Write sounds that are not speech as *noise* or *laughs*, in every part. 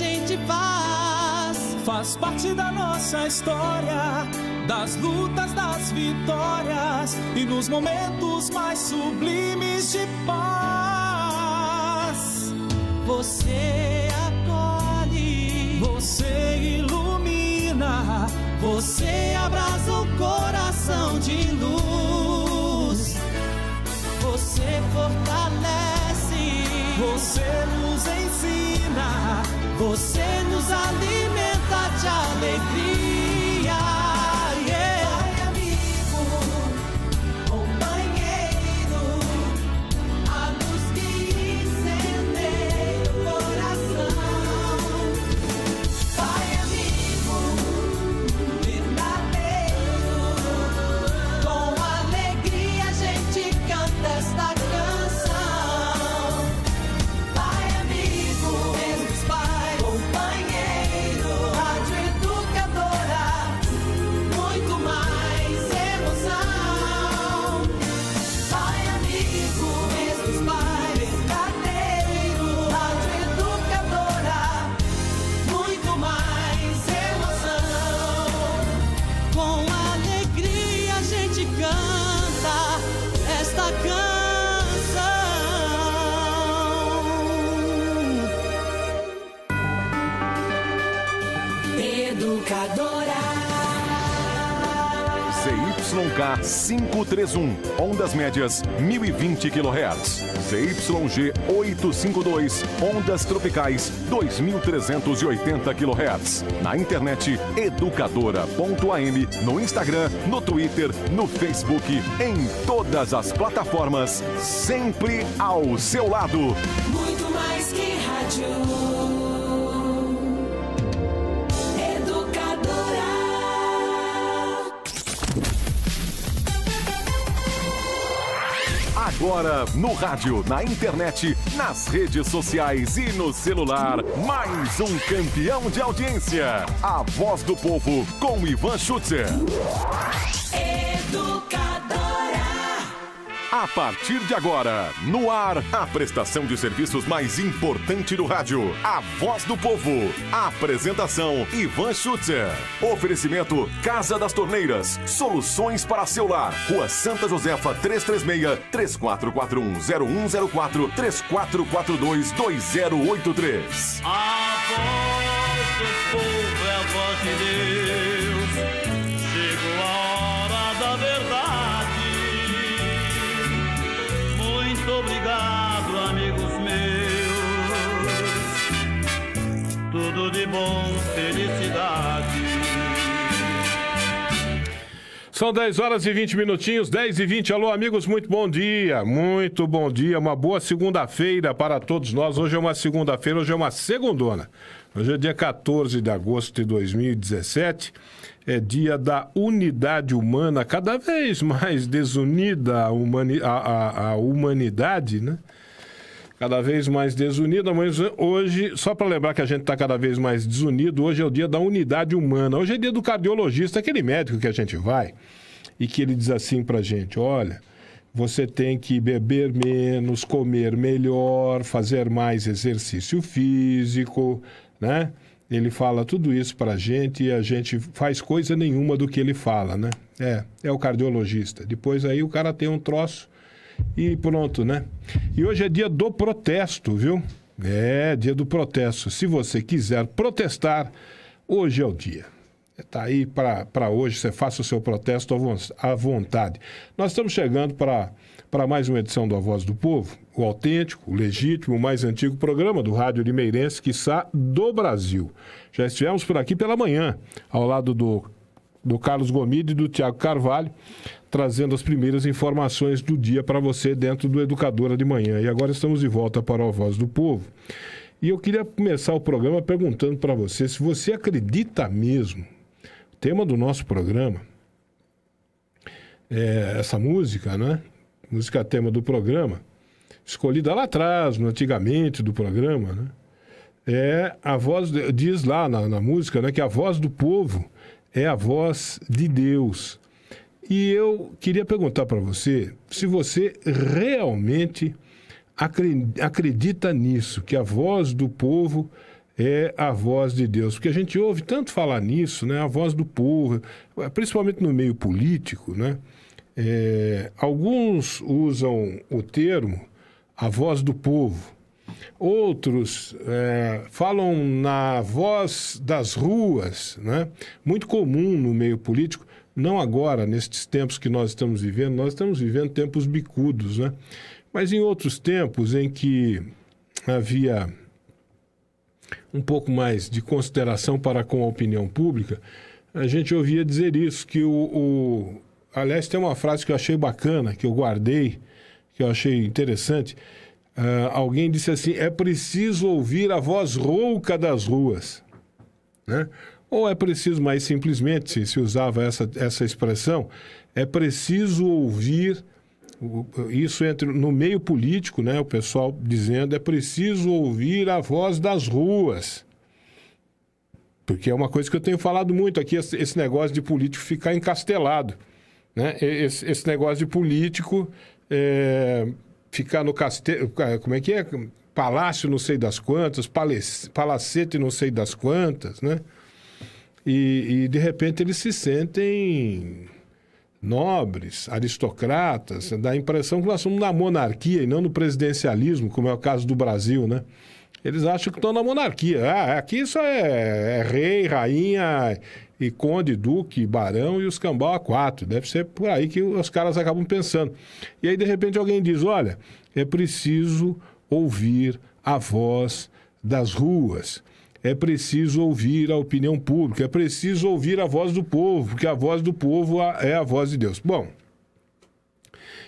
gente faz. Faz parte da nossa história, das lutas, das vitórias e nos momentos mais sublimes de paz. Você acolhe, você ilumina, você abraça. Você nos alimenta. 531 ondas médias 1020 kHz. ZYG 852, ondas tropicais 2380 kHz. Na internet educadora.am, no Instagram, no Twitter, no Facebook, em todas as plataformas, sempre ao seu lado. Agora, no rádio, na internet, nas redes sociais e no celular. Mais um campeão de audiência. A voz do povo com Ivan Schutzer. Educa a partir de agora, no ar, a prestação de serviços mais importante do rádio, a voz do povo. A apresentação, Ivan Schutzer. Oferecimento, Casa das Torneiras, soluções para seu lar. Rua Santa Josefa, 336-3441-0104-3442-2083. A voz do povo é a voz de Deus. de bom, felicidade. São 10 horas e 20 minutinhos, 10 e 20. Alô, amigos, muito bom dia, muito bom dia. Uma boa segunda-feira para todos nós. Hoje é uma segunda-feira, hoje é uma segundona. Hoje é dia 14 de agosto de 2017 é dia da unidade humana, cada vez mais desunida a, humani a, a, a humanidade, né? cada vez mais desunida, mas hoje, só para lembrar que a gente está cada vez mais desunido, hoje é o dia da unidade humana. Hoje é dia do cardiologista, aquele médico que a gente vai e que ele diz assim para a gente: olha, você tem que beber menos, comer melhor, fazer mais exercício físico, né? Ele fala tudo isso para a gente e a gente faz coisa nenhuma do que ele fala, né? É, é o cardiologista. Depois aí o cara tem um troço e pronto, né? E hoje é dia do protesto, viu? É, dia do protesto. Se você quiser protestar, hoje é o dia. Está é, aí para hoje, você faça o seu protesto à vontade. Nós estamos chegando para mais uma edição do A Voz do Povo, o autêntico, o legítimo, o mais antigo programa do Rádio Limeirense, que está do Brasil. Já estivemos por aqui pela manhã, ao lado do, do Carlos Gomide e do Tiago Carvalho, trazendo as primeiras informações do dia para você dentro do Educadora de Manhã. E agora estamos de volta para a Voz do Povo. E eu queria começar o programa perguntando para você se você acredita mesmo, o tema do nosso programa, é essa música, né? Música tema do programa, escolhida lá atrás, no antigamente do programa, né? É a voz, diz lá na, na música, né, que a voz do povo é a voz de Deus. E eu queria perguntar para você se você realmente acredita nisso, que a voz do povo é a voz de Deus. Porque a gente ouve tanto falar nisso, né? a voz do povo, principalmente no meio político. Né? É, alguns usam o termo a voz do povo, outros é, falam na voz das ruas, né? muito comum no meio político não agora, nestes tempos que nós estamos vivendo, nós estamos vivendo tempos bicudos, né? Mas em outros tempos em que havia um pouco mais de consideração para com a opinião pública, a gente ouvia dizer isso, que o, o... Aliás, tem uma frase que eu achei bacana, que eu guardei, que eu achei interessante. Uh, alguém disse assim: é preciso ouvir a voz rouca das ruas. Né? Ou é preciso, mais simplesmente, se usava essa, essa expressão, é preciso ouvir isso entre no meio político, né, o pessoal dizendo é preciso ouvir a voz das ruas. Porque é uma coisa que eu tenho falado muito aqui, esse negócio de político ficar encastelado. Né? Esse, esse negócio de político é, ficar no castelo. Como é que é? Palácio não sei das quantas, palacete não sei das quantas, né? e, e de repente eles se sentem nobres, aristocratas, dá a impressão que nós somos na monarquia e não no presidencialismo, como é o caso do Brasil, né? Eles acham que estão na monarquia. Ah, aqui só é, é rei, rainha e conde, duque, barão e os cambau a quatro. Deve ser por aí que os caras acabam pensando. E aí, de repente, alguém diz: olha, é preciso ouvir a voz das ruas é preciso ouvir a opinião pública, é preciso ouvir a voz do povo, porque a voz do povo é a voz de Deus. Bom,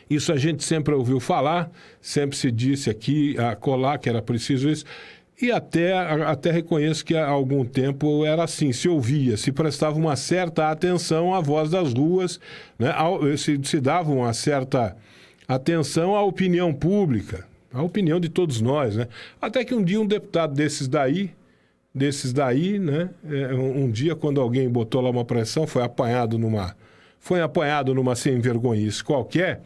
isso a gente sempre ouviu falar, sempre se disse aqui, a colar que era preciso isso, e até, até reconheço que há algum tempo era assim, se ouvia, se prestava uma certa atenção à voz das ruas, né? se, se dava uma certa atenção à opinião pública, à opinião de todos nós. Né? Até que um dia um deputado desses daí, desses daí, né? É, um, um dia, quando alguém botou lá uma pressão, foi apanhado numa. Foi apanhado numa sem vergonhice qualquer,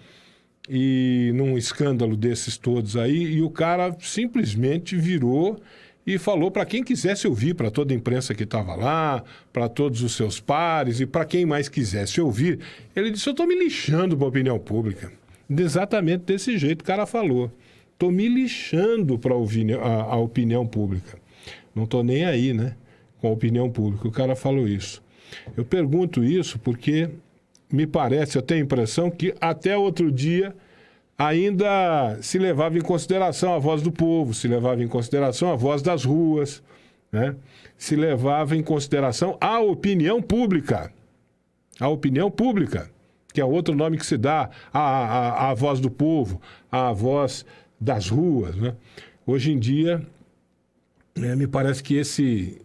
e num escândalo desses todos aí, e o cara simplesmente virou e falou para quem quisesse ouvir, para toda a imprensa que estava lá, para todos os seus pares e para quem mais quisesse ouvir. Ele disse: Eu estou me lixando para a opinião pública. Exatamente desse jeito o cara falou. Estou me lixando para a, a opinião pública. Não estou nem aí, né? Com a opinião pública. O cara falou isso. Eu pergunto isso porque me parece, eu tenho a impressão que até outro dia ainda se levava em consideração a voz do povo, se levava em consideração a voz das ruas, né? se levava em consideração a opinião pública. A opinião pública, que é outro nome que se dá à, à, à voz do povo, à voz das ruas. Né? Hoje em dia, é, me parece que esse,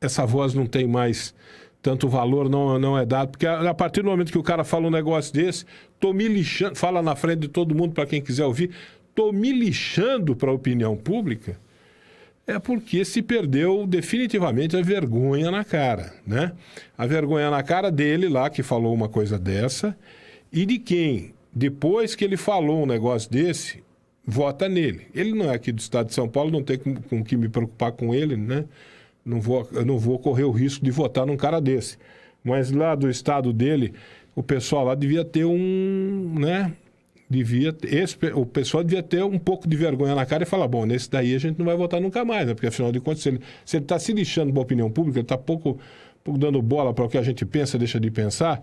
essa voz não tem mais tanto valor, não, não é dado. Porque a, a partir do momento que o cara fala um negócio desse, tô me lixando, fala na frente de todo mundo para quem quiser ouvir, tô me lixando para a opinião pública, é porque se perdeu definitivamente a vergonha na cara, né? A vergonha na cara dele lá que falou uma coisa dessa e de quem depois que ele falou um negócio desse, vota nele. Ele não é aqui do estado de São Paulo, não tem com, com que me preocupar com ele, né? Não vou, eu não vou correr o risco de votar num cara desse. Mas lá do estado dele, o pessoal lá devia ter um, né? Devia, esse, o pessoal devia ter um pouco de vergonha na cara e falar, bom, nesse daí a gente não vai votar nunca mais, né? Porque afinal de contas, se ele está se lixando para a opinião pública, ele está pouco, pouco dando bola para o que a gente pensa, deixa de pensar,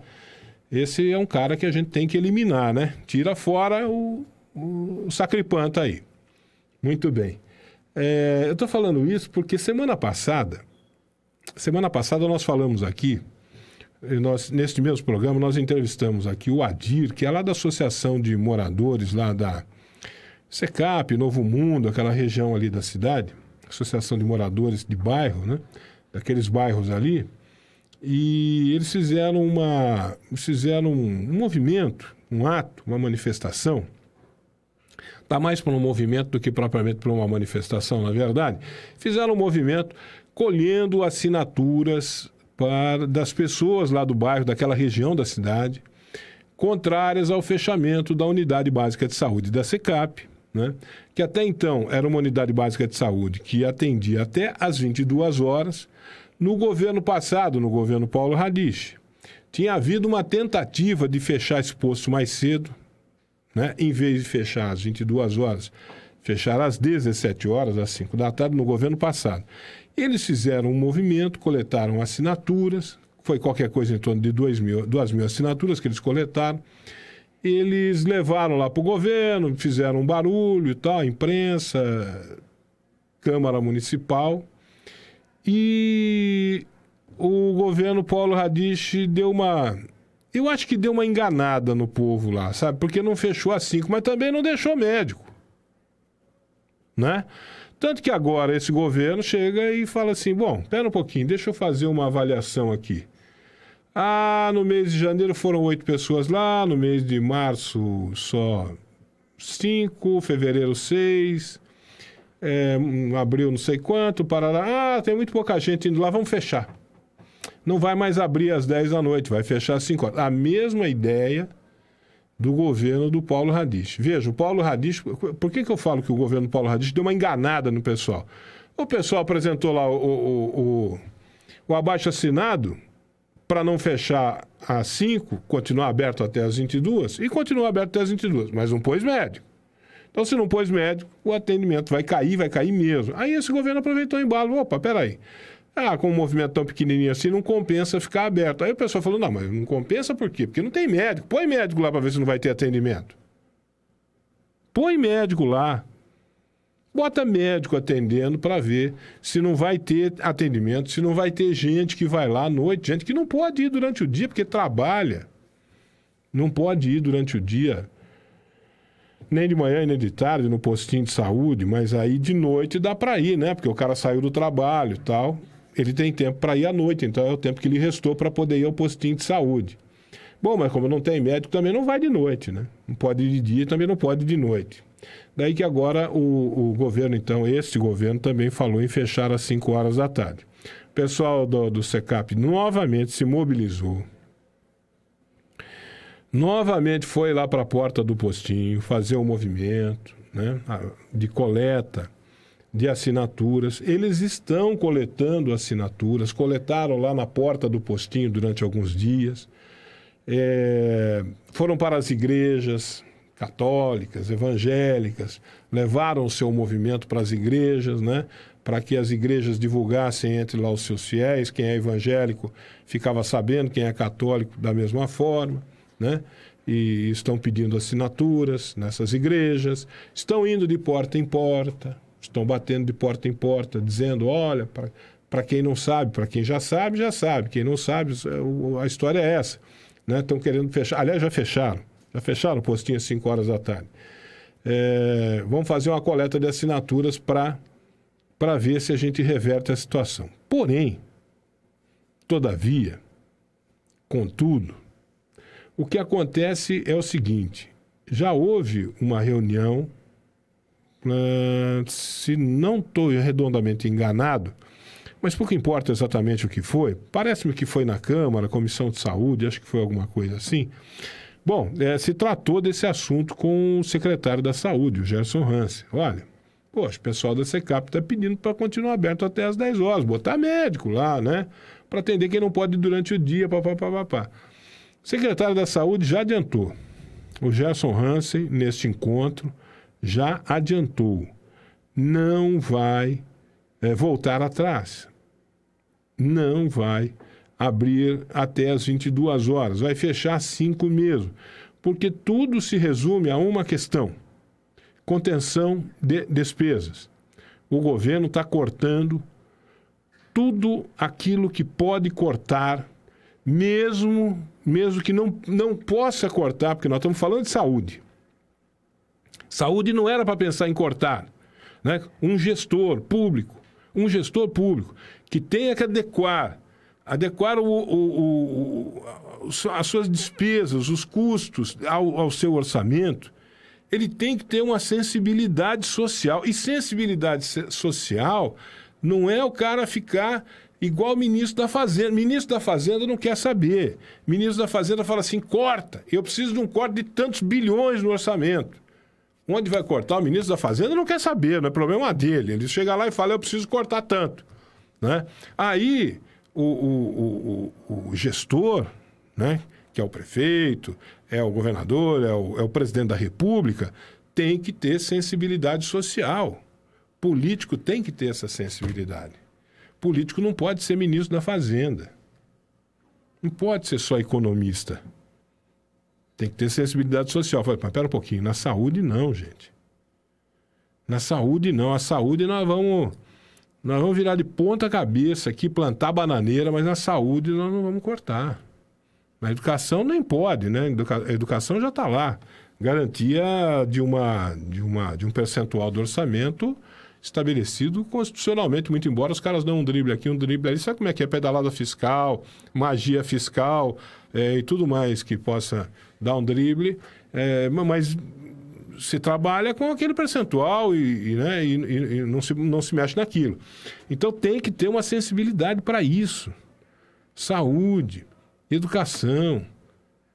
esse é um cara que a gente tem que eliminar, né? Tira fora o, um sacripanta tá aí. Muito bem. É, eu estou falando isso porque semana passada, semana passada nós falamos aqui, nós, neste mesmo programa, nós entrevistamos aqui o Adir, que é lá da Associação de Moradores, lá da SECAP, Novo Mundo, aquela região ali da cidade, Associação de Moradores de Bairro, né? Daqueles bairros ali. E eles fizeram uma. fizeram um movimento, um ato, uma manifestação Está mais por um movimento do que propriamente por uma manifestação, na é verdade. Fizeram um movimento colhendo assinaturas para, das pessoas lá do bairro, daquela região da cidade, contrárias ao fechamento da Unidade Básica de Saúde da SECAP, né? que até então era uma unidade básica de saúde que atendia até às 22 horas. No governo passado, no governo Paulo Radich, tinha havido uma tentativa de fechar esse posto mais cedo, né? em vez de fechar às 22 horas, fechar às 17 horas, às 5 da tarde, no governo passado. Eles fizeram um movimento, coletaram assinaturas, foi qualquer coisa em torno de 2 mil, 2 mil assinaturas que eles coletaram. Eles levaram lá para o governo, fizeram um barulho e tal, imprensa, Câmara Municipal. E o governo Paulo Radiche deu uma eu acho que deu uma enganada no povo lá, sabe? Porque não fechou a 5, mas também não deixou médico. Né? Tanto que agora esse governo chega e fala assim: bom, pera um pouquinho, deixa eu fazer uma avaliação aqui. Ah, no mês de janeiro foram oito pessoas lá, no mês de março só cinco, fevereiro seis, é, abril não sei quanto, parará. Ah, tem muito pouca gente indo lá, vamos fechar não vai mais abrir às 10 da noite, vai fechar às 5 horas. A mesma ideia do governo do Paulo Radich. Veja, o Paulo Radich, por que, que eu falo que o governo do Paulo Radich deu uma enganada no pessoal? O pessoal apresentou lá o, o, o, o abaixo-assinado para não fechar às 5, continuar aberto até às 22 e continuar aberto até às 22, mas não pôs médico. Então, se não pôs médico, o atendimento vai cair, vai cair mesmo. Aí esse governo aproveitou o embalo. Opa, peraí. aí ah, com um movimento tão pequenininho assim, não compensa ficar aberto. Aí o pessoal falou, não, mas não compensa por quê? Porque não tem médico. Põe médico lá para ver se não vai ter atendimento. Põe médico lá. Bota médico atendendo para ver se não vai ter atendimento, se não vai ter gente que vai lá à noite, gente que não pode ir durante o dia porque trabalha. Não pode ir durante o dia, nem de manhã nem de tarde no postinho de saúde, mas aí de noite dá para ir, né? Porque o cara saiu do trabalho, tal ele tem tempo para ir à noite, então é o tempo que lhe restou para poder ir ao postinho de saúde. Bom, mas como não tem médico, também não vai de noite, né? Não pode ir de dia, também não pode de noite. Daí que agora o, o governo, então, este governo também falou em fechar às 5 horas da tarde. O pessoal do, do SECAP novamente se mobilizou. Novamente foi lá para a porta do postinho fazer o um movimento né, de coleta de assinaturas. Eles estão coletando assinaturas, coletaram lá na porta do postinho durante alguns dias. É, foram para as igrejas católicas, evangélicas, levaram o seu movimento para as igrejas, né? para que as igrejas divulgassem entre lá os seus fiéis, quem é evangélico ficava sabendo, quem é católico da mesma forma, né? E estão pedindo assinaturas nessas igrejas, estão indo de porta em porta, Estão batendo de porta em porta, dizendo: olha, para quem não sabe, para quem já sabe, já sabe. Quem não sabe, é, a história é essa. Né? Estão querendo fechar. Aliás, já fecharam. Já fecharam o postinho às 5 horas da tarde. É, vamos fazer uma coleta de assinaturas para ver se a gente reverte a situação. Porém, todavia, contudo, o que acontece é o seguinte: já houve uma reunião né, se não estou redondamente enganado, mas pouco importa exatamente o que foi, parece-me que foi na Câmara, Comissão de Saúde, acho que foi alguma coisa assim. Bom, é, se tratou desse assunto com o secretário da Saúde, o Gerson Hansen. Olha, poxa, o pessoal da SECAP está pedindo para continuar aberto até as 10 horas, botar médico lá, né? Para atender quem não pode durante o dia, papapá. O secretário da Saúde já adiantou. O Gerson Hansen, neste encontro, já adiantou, não vai é, voltar atrás, não vai abrir até as 22 horas, vai fechar cinco mesmo, porque tudo se resume a uma questão: contenção de despesas. O governo está cortando tudo aquilo que pode cortar, mesmo mesmo que não, não possa cortar, porque nós estamos falando de saúde. Saúde não era para pensar em cortar. Né? Um gestor público, um gestor público que tenha que adequar adequar o, o, o, as suas despesas, os custos ao, ao seu orçamento, ele tem que ter uma sensibilidade social. E sensibilidade social não é o cara ficar igual o ministro da Fazenda. Ministro da Fazenda não quer saber. Ministro da Fazenda fala assim: corta, eu preciso de um corte de tantos bilhões no orçamento. Onde vai cortar? O ministro da Fazenda não quer saber, não é problema dele. Ele chega lá e fala, eu preciso cortar tanto. Né? Aí o, o, o, o gestor, né, que é o prefeito, é o governador, é o, é o presidente da república, tem que ter sensibilidade social. Político tem que ter essa sensibilidade. Político não pode ser ministro da Fazenda. Não pode ser só economista. Tem que ter sensibilidade social. falei, mas pera um pouquinho, na saúde não, gente. Na saúde não. A saúde nós vamos. Nós vamos virar de ponta cabeça aqui, plantar bananeira, mas na saúde nós não vamos cortar. Na educação nem pode, né? A educação já está lá. Garantia de, uma, de, uma, de um percentual do orçamento estabelecido constitucionalmente, muito embora os caras dão um drible aqui, um drible ali, sabe como é que é? Pedalada fiscal, magia fiscal é, e tudo mais que possa dá um drible, é, mas se trabalha com aquele percentual e, e né, e, e, não, se, não se mexe naquilo. Então tem que ter uma sensibilidade para isso. Saúde, educação,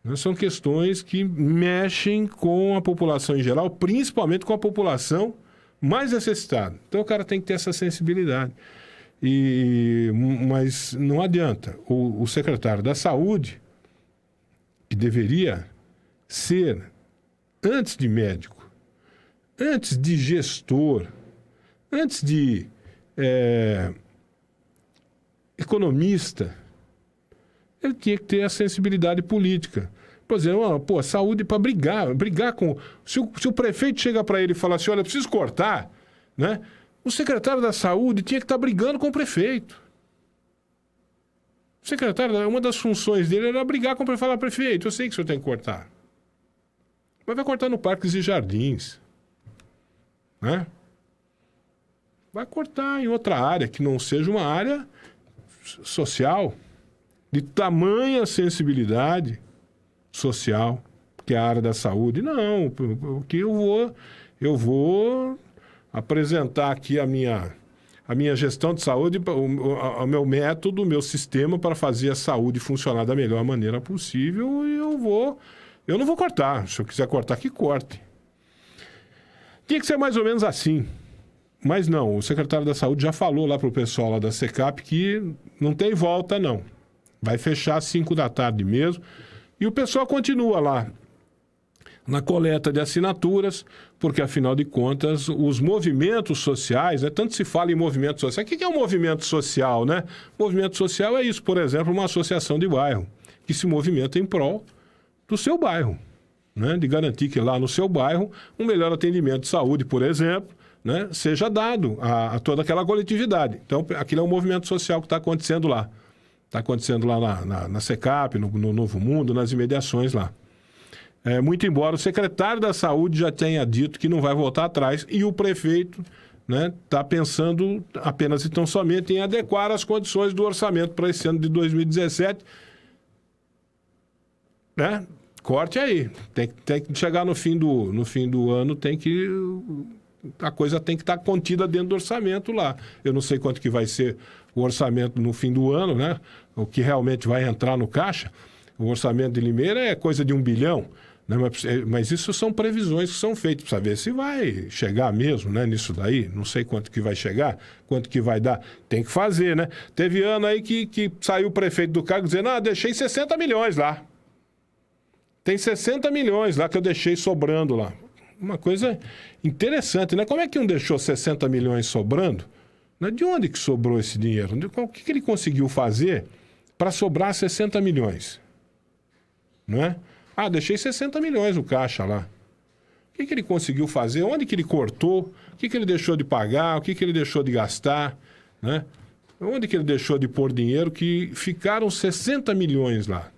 né, são questões que mexem com a população em geral, principalmente com a população mais necessitada. Então o cara tem que ter essa sensibilidade. E, mas não adianta. O, o secretário da Saúde, que deveria ser, antes de médico, antes de gestor, antes de é, economista, ele tinha que ter a sensibilidade política. Por exemplo, pô, saúde para brigar, brigar com. Se o, se o prefeito chega para ele e fala assim: olha, eu preciso cortar, né? O secretário da saúde tinha que estar tá brigando com o prefeito. O secretário, uma das funções dele era brigar com o prefeito falar: prefeito, eu sei que o senhor tem que cortar. Mas vai no parques e jardins. Né? Vai cortar em outra área que não seja uma área social, de tamanha sensibilidade social, que é a área da saúde. Não, porque eu vou, eu vou apresentar aqui a minha, a minha gestão de saúde, o, o meu método, o meu sistema para fazer a saúde funcionar da melhor maneira possível e eu vou eu não vou cortar. Se eu quiser cortar, que corte. Tinha que ser mais ou menos assim. Mas não, o secretário da Saúde já falou lá para o pessoal lá da SECAP que não tem volta, não. Vai fechar às 5 da tarde mesmo. E o pessoal continua lá na coleta de assinaturas, porque afinal de contas, os movimentos sociais, né, tanto se fala em movimento social. O que é um movimento social, né? Movimento social é isso, por exemplo, uma associação de bairro que se movimenta em prol do seu bairro, né? de garantir que lá no seu bairro um melhor atendimento de saúde, por exemplo, né? seja dado a, a, toda aquela coletividade. Então, aquilo é um movimento social que está acontecendo lá. Está acontecendo lá na, na, na SECAP, no, no Novo Mundo, nas imediações lá. É, muito embora o secretário da Saúde já tenha dito que não vai voltar atrás e o prefeito está né, tá pensando apenas e tão somente em adequar as condições do orçamento para esse ano de 2017. Né? corte aí. Tem, tem que chegar no fim, do, no fim do ano, tem que. A coisa tem que estar tá contida dentro do orçamento lá. Eu não sei quanto que vai ser o orçamento no fim do ano, né? O que realmente vai entrar no caixa. O orçamento de Limeira é coisa de um bilhão. Né? Mas, é, mas isso são previsões que são feitas para saber se vai chegar mesmo né? nisso daí. Não sei quanto que vai chegar, quanto que vai dar. Tem que fazer, né? Teve ano aí que, que saiu o prefeito do cargo dizendo, ah, deixei 60 milhões lá. Tem 60 milhões lá que eu deixei sobrando lá. Uma coisa interessante, né? Como é que um deixou 60 milhões sobrando? Né? De onde que sobrou esse dinheiro? O que, que ele conseguiu fazer para sobrar 60 milhões? Não é? Ah, deixei 60 milhões o caixa lá. O que, que ele conseguiu fazer? Onde que ele cortou? O que, que ele deixou de pagar? O que, que ele deixou de gastar? Né? Onde que ele deixou de pôr dinheiro que ficaram 60 milhões lá?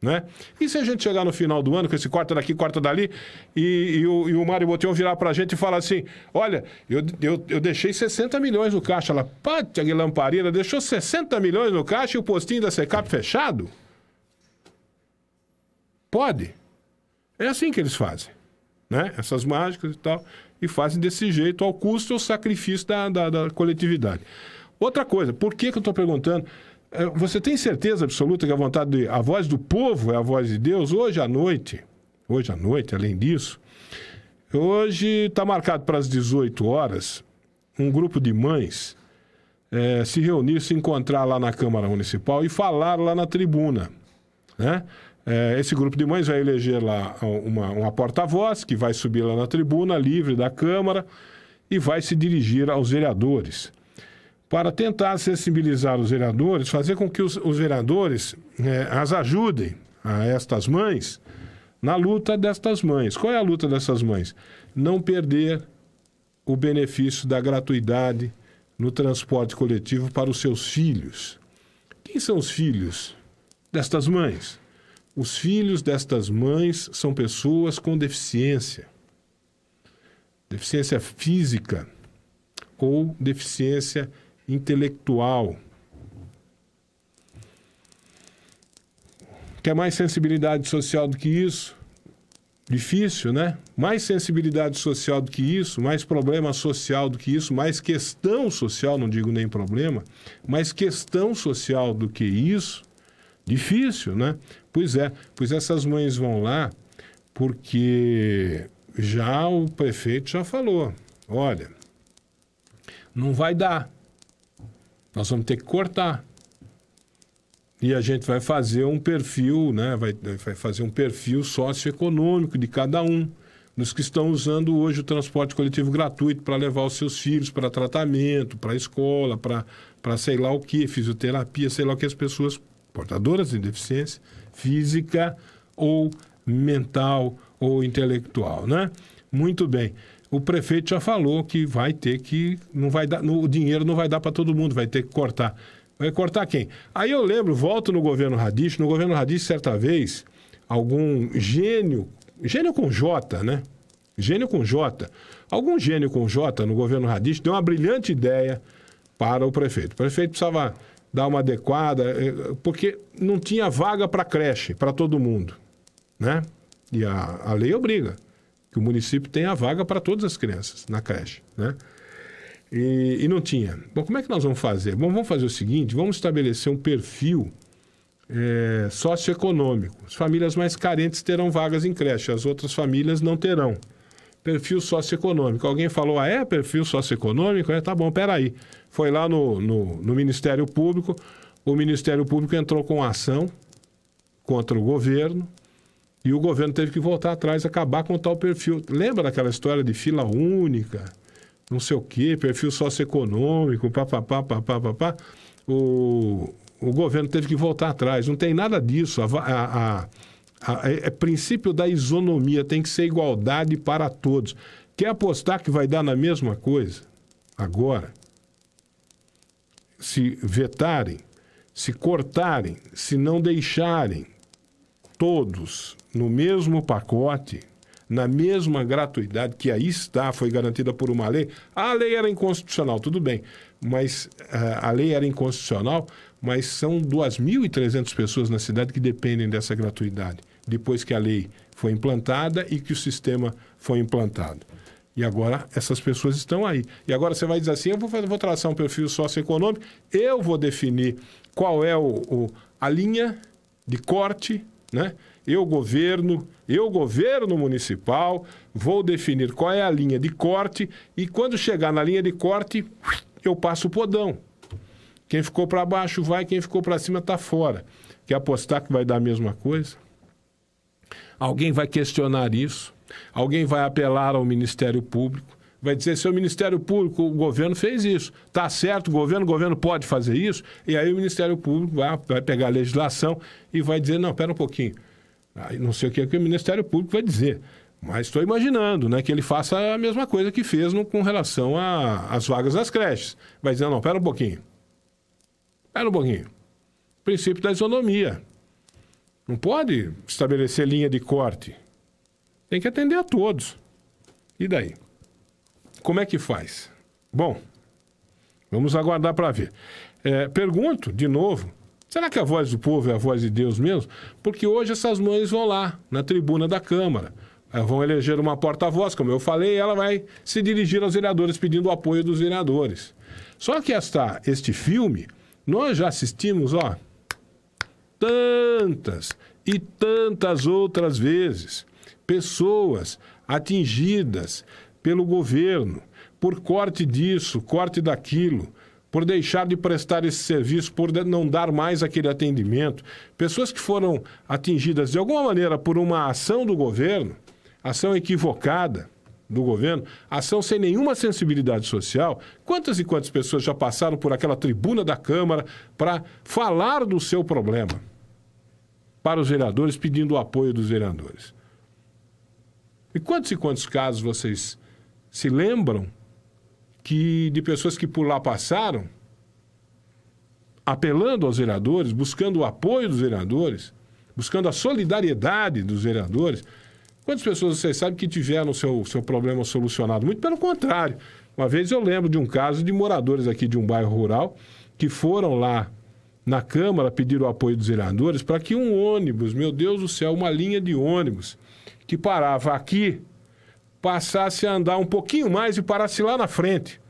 Né? E se a gente chegar no final do ano com esse corta daqui, corta dali, e, e o, e o Mário Botinho virar para a gente e falar assim: olha, eu, eu, eu deixei 60 milhões no caixa. Ela, pátria que lamparina, deixou 60 milhões no caixa e o postinho da Secap fechado? Pode. É assim que eles fazem. Né? Essas mágicas e tal. E fazem desse jeito, ao custo ou sacrifício da, da, da coletividade. Outra coisa, por que, que eu estou perguntando? É, você tem certeza absoluta que a vontade de, a voz do povo é a voz de Deus hoje à noite? Hoje à noite, além disso, hoje está marcado para as 18 horas um grupo de mães é, se reunir, se encontrar lá na Câmara Municipal e falar lá na tribuna, né? É, esse grupo de mães vai eleger lá uma, uma porta-voz que vai subir lá na tribuna livre da Câmara e vai se dirigir aos vereadores para tentar sensibilizar os vereadores, fazer com que os, os vereadores é, as ajudem a estas mães na luta destas mães. Qual é a luta dessas mães? Não perder o benefício da gratuidade no transporte coletivo para os seus filhos. Quem são os filhos destas mães? Os filhos destas mães são pessoas com deficiência, deficiência física ou deficiência intelectual. Quer mais sensibilidade social do que isso? Difícil, né? Mais sensibilidade social do que isso, mais problema social do que isso, mais questão social, não digo nem problema, mais questão social do que isso. Difícil, né? Pois é, pois essas mães vão lá porque já o prefeito já falou, olha, não vai dar. Nós vamos ter que cortar. E a gente vai fazer um perfil, né? vai, vai fazer um perfil socioeconômico de cada um nos que estão usando hoje o transporte coletivo gratuito para levar os seus filhos para tratamento, para escola, para sei lá o que, fisioterapia, sei lá o que as pessoas portadoras de deficiência física ou mental ou intelectual, né? Muito bem o prefeito já falou que vai ter que. Não vai dar, o dinheiro não vai dar para todo mundo, vai ter que cortar. Vai cortar quem? Aí eu lembro, volto no governo Radish, no governo Radish, certa vez, algum gênio, gênio com J, né? Gênio com J. Algum gênio com J no governo Radish deu uma brilhante ideia para o prefeito. O prefeito precisava dar uma adequada, eh, porque não tinha vaga para creche, para todo mundo, né? E a, a lei obriga que o município tem a vaga para todas as crianças na creche, né? E, e, não tinha. Bom, como é que nós vamos fazer? Bom, vamos fazer o seguinte: vamos estabelecer um perfil é, socioeconômico. As famílias mais carentes terão vagas em creche, as outras famílias não terão. Perfil socioeconômico. Alguém falou, ah, é perfil socioeconômico? É, tá bom, peraí. Foi lá no, no, no Ministério Público, o Ministério Público entrou com ação contra o governo, e o governo teve que voltar atrás, acabar com tal perfil. Lembra daquela história de fila única, não sei o quê, perfil socioeconômico, papapá, papapá, o, o governo teve que voltar atrás. Não tem nada disso. A, a, a, é, é princípio da isonomia, tem que ser igualdade para todos. Quer apostar que vai dar na mesma coisa? Agora, se vetarem, se cortarem, se não deixarem todos no mesmo pacote, na mesma gratuidade que aí está, foi garantida por uma lei. A lei era inconstitucional, tudo bem, mas eh, a lei era inconstitucional, mas são 2.300 pessoas na cidade que dependem dessa gratuidade, depois que a lei foi implantada e que o sistema foi implantado. E agora essas pessoas estão aí. E agora você vai dizer assim: eu vou, vou traçar um perfil socioeconômico, eu vou definir qual é o, o a linha de corte, né? eu, governo, eu, governo municipal, vou definir qual é a linha de corte e quando chegar na linha de corte, eu passo o podão. Quem ficou para baixo vai, quem ficou para cima está fora. Quer apostar que vai dar a mesma coisa? Alguém vai questionar isso, alguém vai apelar ao Ministério Público, vai dizer: seu Ministério Público, o governo fez isso, está certo, o governo, o governo pode fazer isso, e aí o Ministério Público vai, vai pegar a legislação e vai dizer: não, pera um pouquinho Aí não sei o que, é que o Ministério Público vai dizer. Mas estou imaginando né, que ele faça a mesma coisa que fez no, com relação às vagas nas creches. Vai dizer, ah, não, pera um pouquinho. Pera um pouquinho. Princípio da isonomia. Não pode estabelecer linha de corte. Tem que atender a todos. E daí? Como é que faz? Bom, vamos aguardar para ver. É, pergunto, de novo, Será que a voz do povo é a voz de Deus mesmo? Porque hoje essas mães vão lá, na tribuna da Câmara. Vão eleger uma porta-voz, como eu falei, ela vai se dirigir aos vereadores pedindo o apoio dos vereadores. Só que esta, este filme, nós já assistimos, ó, tantas e tantas outras vezes. Pessoas atingidas pelo governo por corte disso, corte daquilo, por deixar de prestar esse serviço, por não dar mais aquele atendimento. Pessoas que foram atingidas de alguma maneira por uma ação do governo, ação equivocada do governo, ação sem nenhuma sensibilidade social. Quantas e quantas pessoas já passaram por aquela tribuna da Câmara para falar do seu problema para os vereadores, pedindo o apoio dos vereadores? E quantos e quantos casos vocês se lembram que de pessoas que por lá passaram, apelando aos vereadores, buscando o apoio dos vereadores, buscando a solidariedade dos vereadores. Quantas pessoas vocês sabem que tiveram o seu, seu problema solucionado? Muito pelo contrário. Uma vez eu lembro de um caso de moradores aqui de um bairro rural que foram lá na Câmara pedir o apoio dos vereadores para que um ônibus, meu Deus do céu, uma linha de ônibus que parava aqui passasse a andar um pouquinho mais e parasse lá na frente,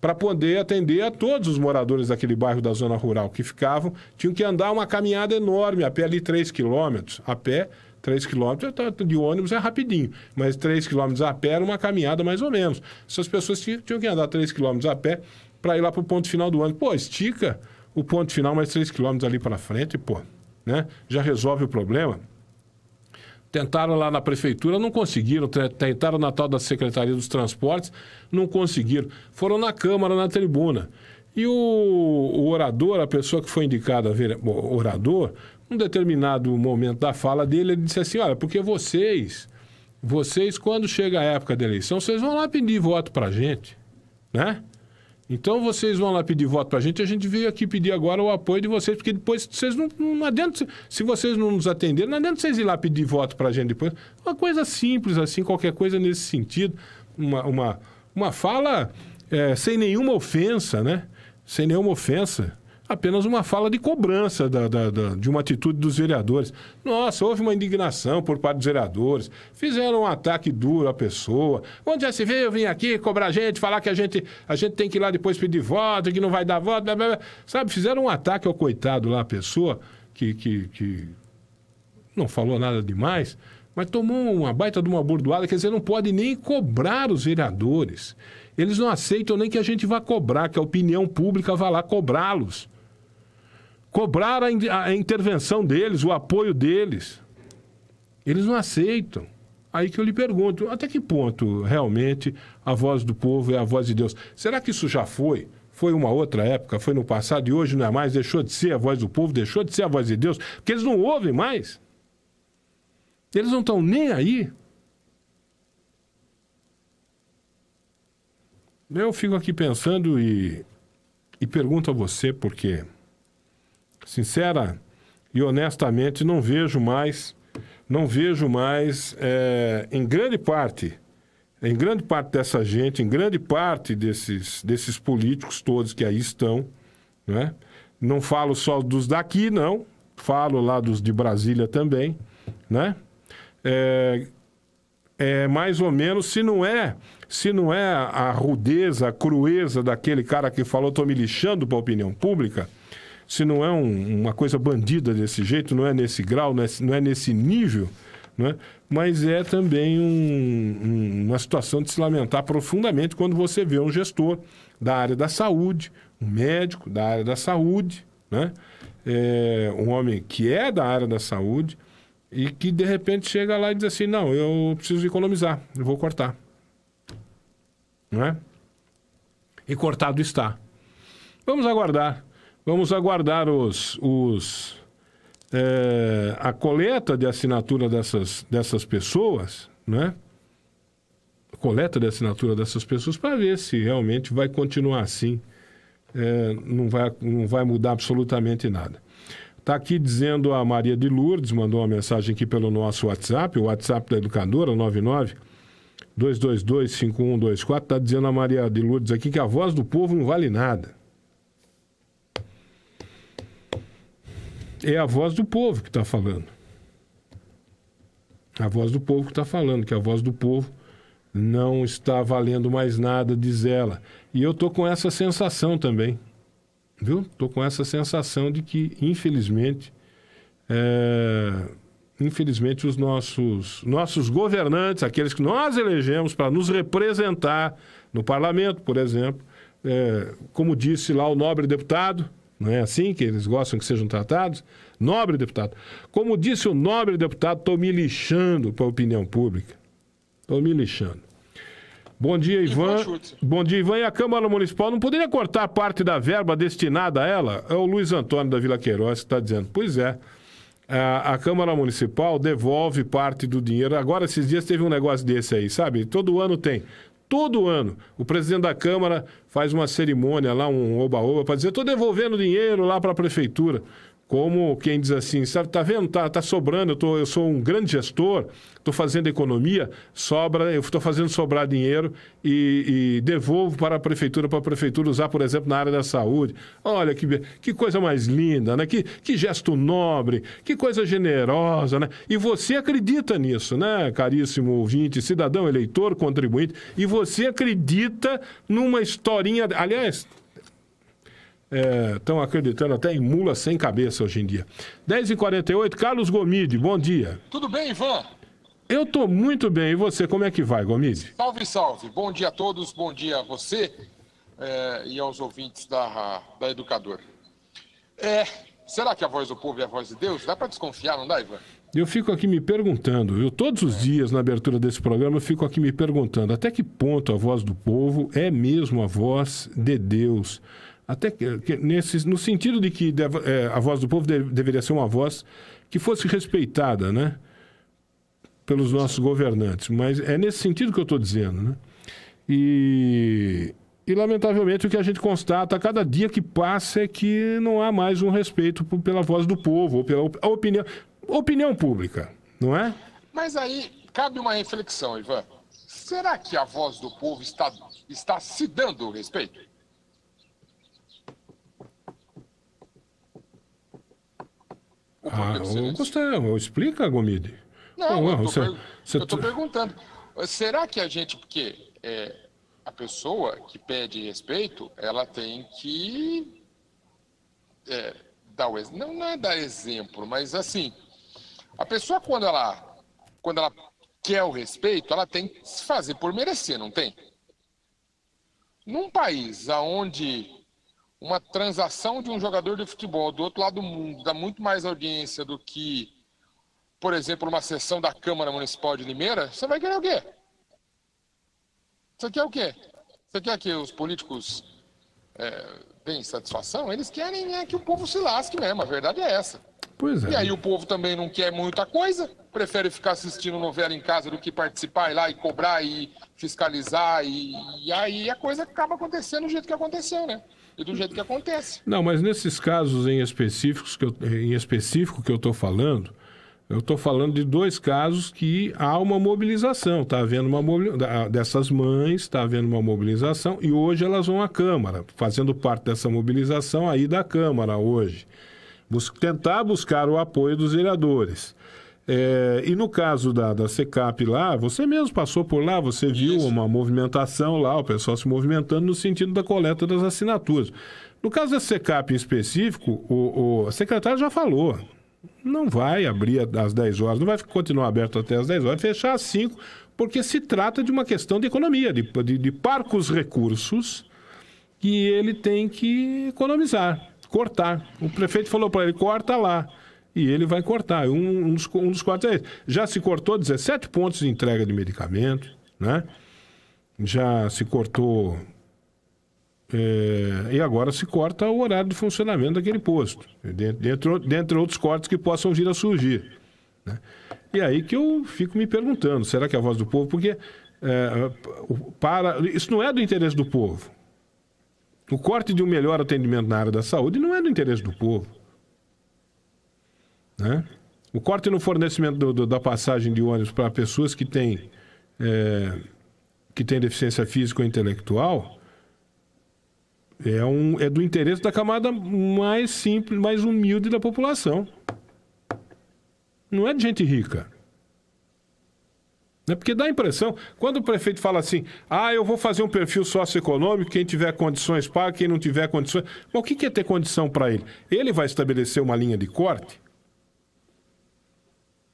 para poder atender a todos os moradores daquele bairro da zona rural que ficavam, tinham que andar uma caminhada enorme, a pé ali 3 quilômetros, a pé 3 quilômetros tá, de ônibus é rapidinho, mas 3 quilômetros a pé era uma caminhada mais ou menos. Essas pessoas tinham que andar 3 quilômetros a pé para ir lá para o ponto final do ônibus. Pô, estica o ponto final mais 3 quilômetros ali para frente, pô, né? Já resolve o problema. Tentaram lá na prefeitura, não conseguiram. Tentaram na tal da Secretaria dos Transportes, não conseguiram. Foram na Câmara, na tribuna. E o, o orador, a pessoa que foi indicada a ver orador, num determinado momento da fala dele, ele disse assim: Olha, porque vocês, vocês, quando chega a época da eleição, vocês vão lá pedir voto para gente, né? Então vocês vão lá pedir voto para a gente, a gente veio aqui pedir agora o apoio de vocês, porque depois vocês não, não adianta, se vocês não nos atenderem, não adianta vocês ir lá pedir voto para a gente depois. Uma coisa simples assim, qualquer coisa nesse sentido, uma, uma, uma fala é, sem nenhuma ofensa, né? Sem nenhuma ofensa apenas uma fala de cobrança da, da, da, de uma atitude dos vereadores. Nossa, houve uma indignação por parte dos vereadores, fizeram um ataque duro à pessoa. Onde já é se viu vir aqui cobrar gente, falar que a gente, a gente tem que ir lá depois pedir voto, que não vai dar voto, blá, blá, blá. sabe? Fizeram um ataque ao coitado lá, a pessoa que, que, que não falou nada demais, mas tomou uma baita de uma bordoada, quer dizer, não pode nem cobrar os vereadores. Eles não aceitam nem que a gente vá cobrar, que a opinião pública vá lá cobrá-los cobrar a, in a intervenção deles, o apoio deles. Eles não aceitam. Aí que eu lhe pergunto, até que ponto realmente a voz do povo é a voz de Deus? Será que isso já foi? Foi uma outra época, foi no passado e hoje não é mais, deixou de ser a voz do povo, deixou de ser a voz de Deus, porque eles não ouvem mais. Eles não estão nem aí. Eu fico aqui pensando e, e pergunto a você, porque quê? sincera e honestamente, não vejo mais, não vejo mais, é, em grande parte, em grande parte dessa gente, em grande parte desses, desses políticos todos que aí estão, né? não falo só dos daqui, não, falo lá dos de Brasília também, né? É, é mais ou menos, se não é, se não é a rudeza, a crueza daquele cara que falou, estou me lixando para a opinião pública, se não é um, uma coisa bandida desse jeito, não é nesse grau, não é, não é nesse nível, né? mas é também um, um, uma situação de se lamentar profundamente quando você vê um gestor da área da saúde, um médico da área da saúde, né? É, um homem que é da área da saúde e que de repente chega lá e diz assim: não, eu preciso economizar, eu vou cortar. Não é? E cortado está. Vamos aguardar Vamos aguardar os, os é, a coleta de assinatura dessas, dessas pessoas, né? coleta de assinatura dessas pessoas para ver se realmente vai continuar assim. É, não, vai, não vai mudar absolutamente nada. Está aqui dizendo a Maria de Lourdes, mandou uma mensagem aqui pelo nosso WhatsApp, o WhatsApp da Educadora, 99 222 5124. Está dizendo a Maria de Lourdes aqui que a voz do povo não vale nada. é a voz do povo que está falando. A voz do povo que está falando, que a voz do povo não está valendo mais nada, diz ela. E eu tô com essa sensação também, viu? Tô com essa sensação de que, infelizmente, é... infelizmente os nossos nossos governantes, aqueles que nós elegemos para nos representar no parlamento, por exemplo, é... como disse lá o nobre deputado, não é assim que eles gostam que sejam tratados? Nobre deputado. Como disse o nobre deputado, estou me lixando para a opinião pública. Estou me lixando. Bom dia, Ivan. Bom dia, Ivan. E a Câmara Municipal não poderia cortar parte da verba destinada a ela? É o Luiz Antônio da Vila Queiroz que está dizendo. Pois é. A, a, Câmara Municipal devolve parte do dinheiro. Agora, esses dias teve um negócio desse aí, sabe? Todo ano tem todo ano o presidente da Câmara faz uma cerimônia lá, um oba-oba, para dizer: estou devolvendo dinheiro lá para a prefeitura como quem diz assim, sabe, tá vendo, tá, tá sobrando, eu, tô, eu sou um grande gestor, estou fazendo economia, sobra, eu estou fazendo sobrar dinheiro e, e, devolvo para a prefeitura, para a prefeitura usar, por exemplo, na área da saúde. Olha que, que coisa mais linda, né? Que, que gesto nobre, que coisa generosa, né? E você acredita nisso, né, caríssimo ouvinte, cidadão, eleitor, contribuinte, e você acredita numa historinha, aliás, estão é, acreditando até em mula sem cabeça hoje em dia. 10h48, Carlos Gomide, bom dia. Tudo bem, Ivan? Eu estou muito bem. E você, como é que vai, Gomide? Salve, salve. Bom dia a todos, bom dia a você é, e aos ouvintes da, da Educadora. É, será que a voz do povo é a voz de Deus? Dá para desconfiar, não dá, Ivan? Eu fico aqui me perguntando, eu Todos os dias na abertura desse programa eu fico aqui me perguntando até que ponto a voz do povo é mesmo a voz de Deus até que, que nesse, no sentido de que é, a voz do povo de, deveria ser uma voz que fosse respeitada, né? Pelos nossos governantes. Mas é nesse sentido que eu estou dizendo, né? E, e, lamentavelmente, o que a gente constata a cada dia que passa é que não há mais um respeito pela voz do povo, ou pela opinião, opinião pública, não é? Mas aí cabe uma reflexão, Ivan. Será que a voz do povo está, está se dando o respeito? o ah, Gustavo, explica, Gomide. Não, oh, eu estou é? per... perguntando. Será que a gente, porque é, a pessoa que pede respeito, ela tem que é, dar o não, não é dar exemplo, mas assim, a pessoa quando ela quando ela quer o respeito, ela tem que se fazer por merecer, não tem? Num país aonde uma transação de um jogador de futebol do outro lado do mundo dá muito mais audiência do que, por exemplo, uma sessão da Câmara Municipal de Limeira, você vai querer o quê? Você quer o quê? Você quer que os políticos é, deem satisfação? Eles querem é, que o povo se lasque mesmo, a verdade é essa. Pois é. E aí o povo também não quer muita coisa, prefere ficar assistindo novela em casa do que participar e lá e cobrar e fiscalizar. E, e aí a coisa acaba acontecendo do jeito que aconteceu, né? e do jeito que acontece. Não, mas nesses casos em, específicos que eu, em específico que eu estou falando, eu estou falando de dois casos que há uma mobilização, está havendo uma mobilização dessas mães, está havendo uma mobilização e hoje elas vão à Câmara, fazendo parte dessa mobilização aí da Câmara hoje. Bus tentar buscar o apoio dos vereadores. É, e no caso da, da CECAP lá, você mesmo passou por lá, você viu uma movimentação lá, o pessoal se movimentando no sentido da coleta das assinaturas. No caso da CECAP em específico, o, o secretário já falou. Não vai abrir às 10 horas, não vai continuar aberto até às 10 horas, fechar às 5, porque se trata de uma questão de economia, de, de, de parcos recursos que ele tem que economizar, cortar. O prefeito falou para ele: corta lá e ele vai cortar. Um, um, dos, um dos cortes é esse. Já se cortou 17 pontos de entrega de medicamento, né? Já se cortou. É, e agora se corta o horário de funcionamento daquele posto, dentro, dentro outros cortes que possam vir a surgir. Né? E é aí que eu fico me perguntando, será que é a voz do povo? Porque é, para, isso não é do interesse do povo. O corte de um melhor atendimento na área da saúde não é do interesse do povo. Né? O corte no fornecimento do, do, da passagem de ônibus para pessoas que têm, é, que têm deficiência física ou intelectual é, um, é do interesse da camada mais simples, mais humilde da população. Não é de gente rica. é Porque dá a impressão, quando o prefeito fala assim, ah, eu vou fazer um perfil socioeconômico, quem tiver condições paga, quem não tiver condições. Mas o que é ter condição para ele? Ele vai estabelecer uma linha de corte?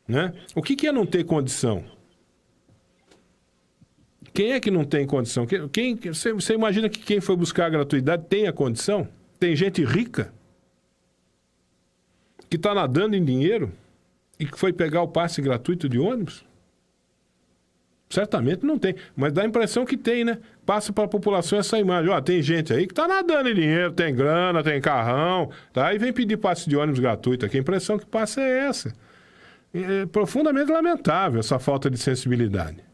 Né? O que, que é não ter condição? Quem é que não tem condição? Quem, você, você imagina que quem foi buscar a gratuidade tem a condição? Tem gente rica que está nadando em dinheiro e que foi pegar o passe gratuito de ônibus? Certamente não tem, mas dá a impressão que tem, né? Passa para a população essa imagem. Ó, tem gente aí que está nadando em dinheiro, tem grana, tem carrão, tá? E vem pedir passe de ônibus gratuito Que A impressão que passa é essa é profundamente lamentável essa falta de sensibilidade.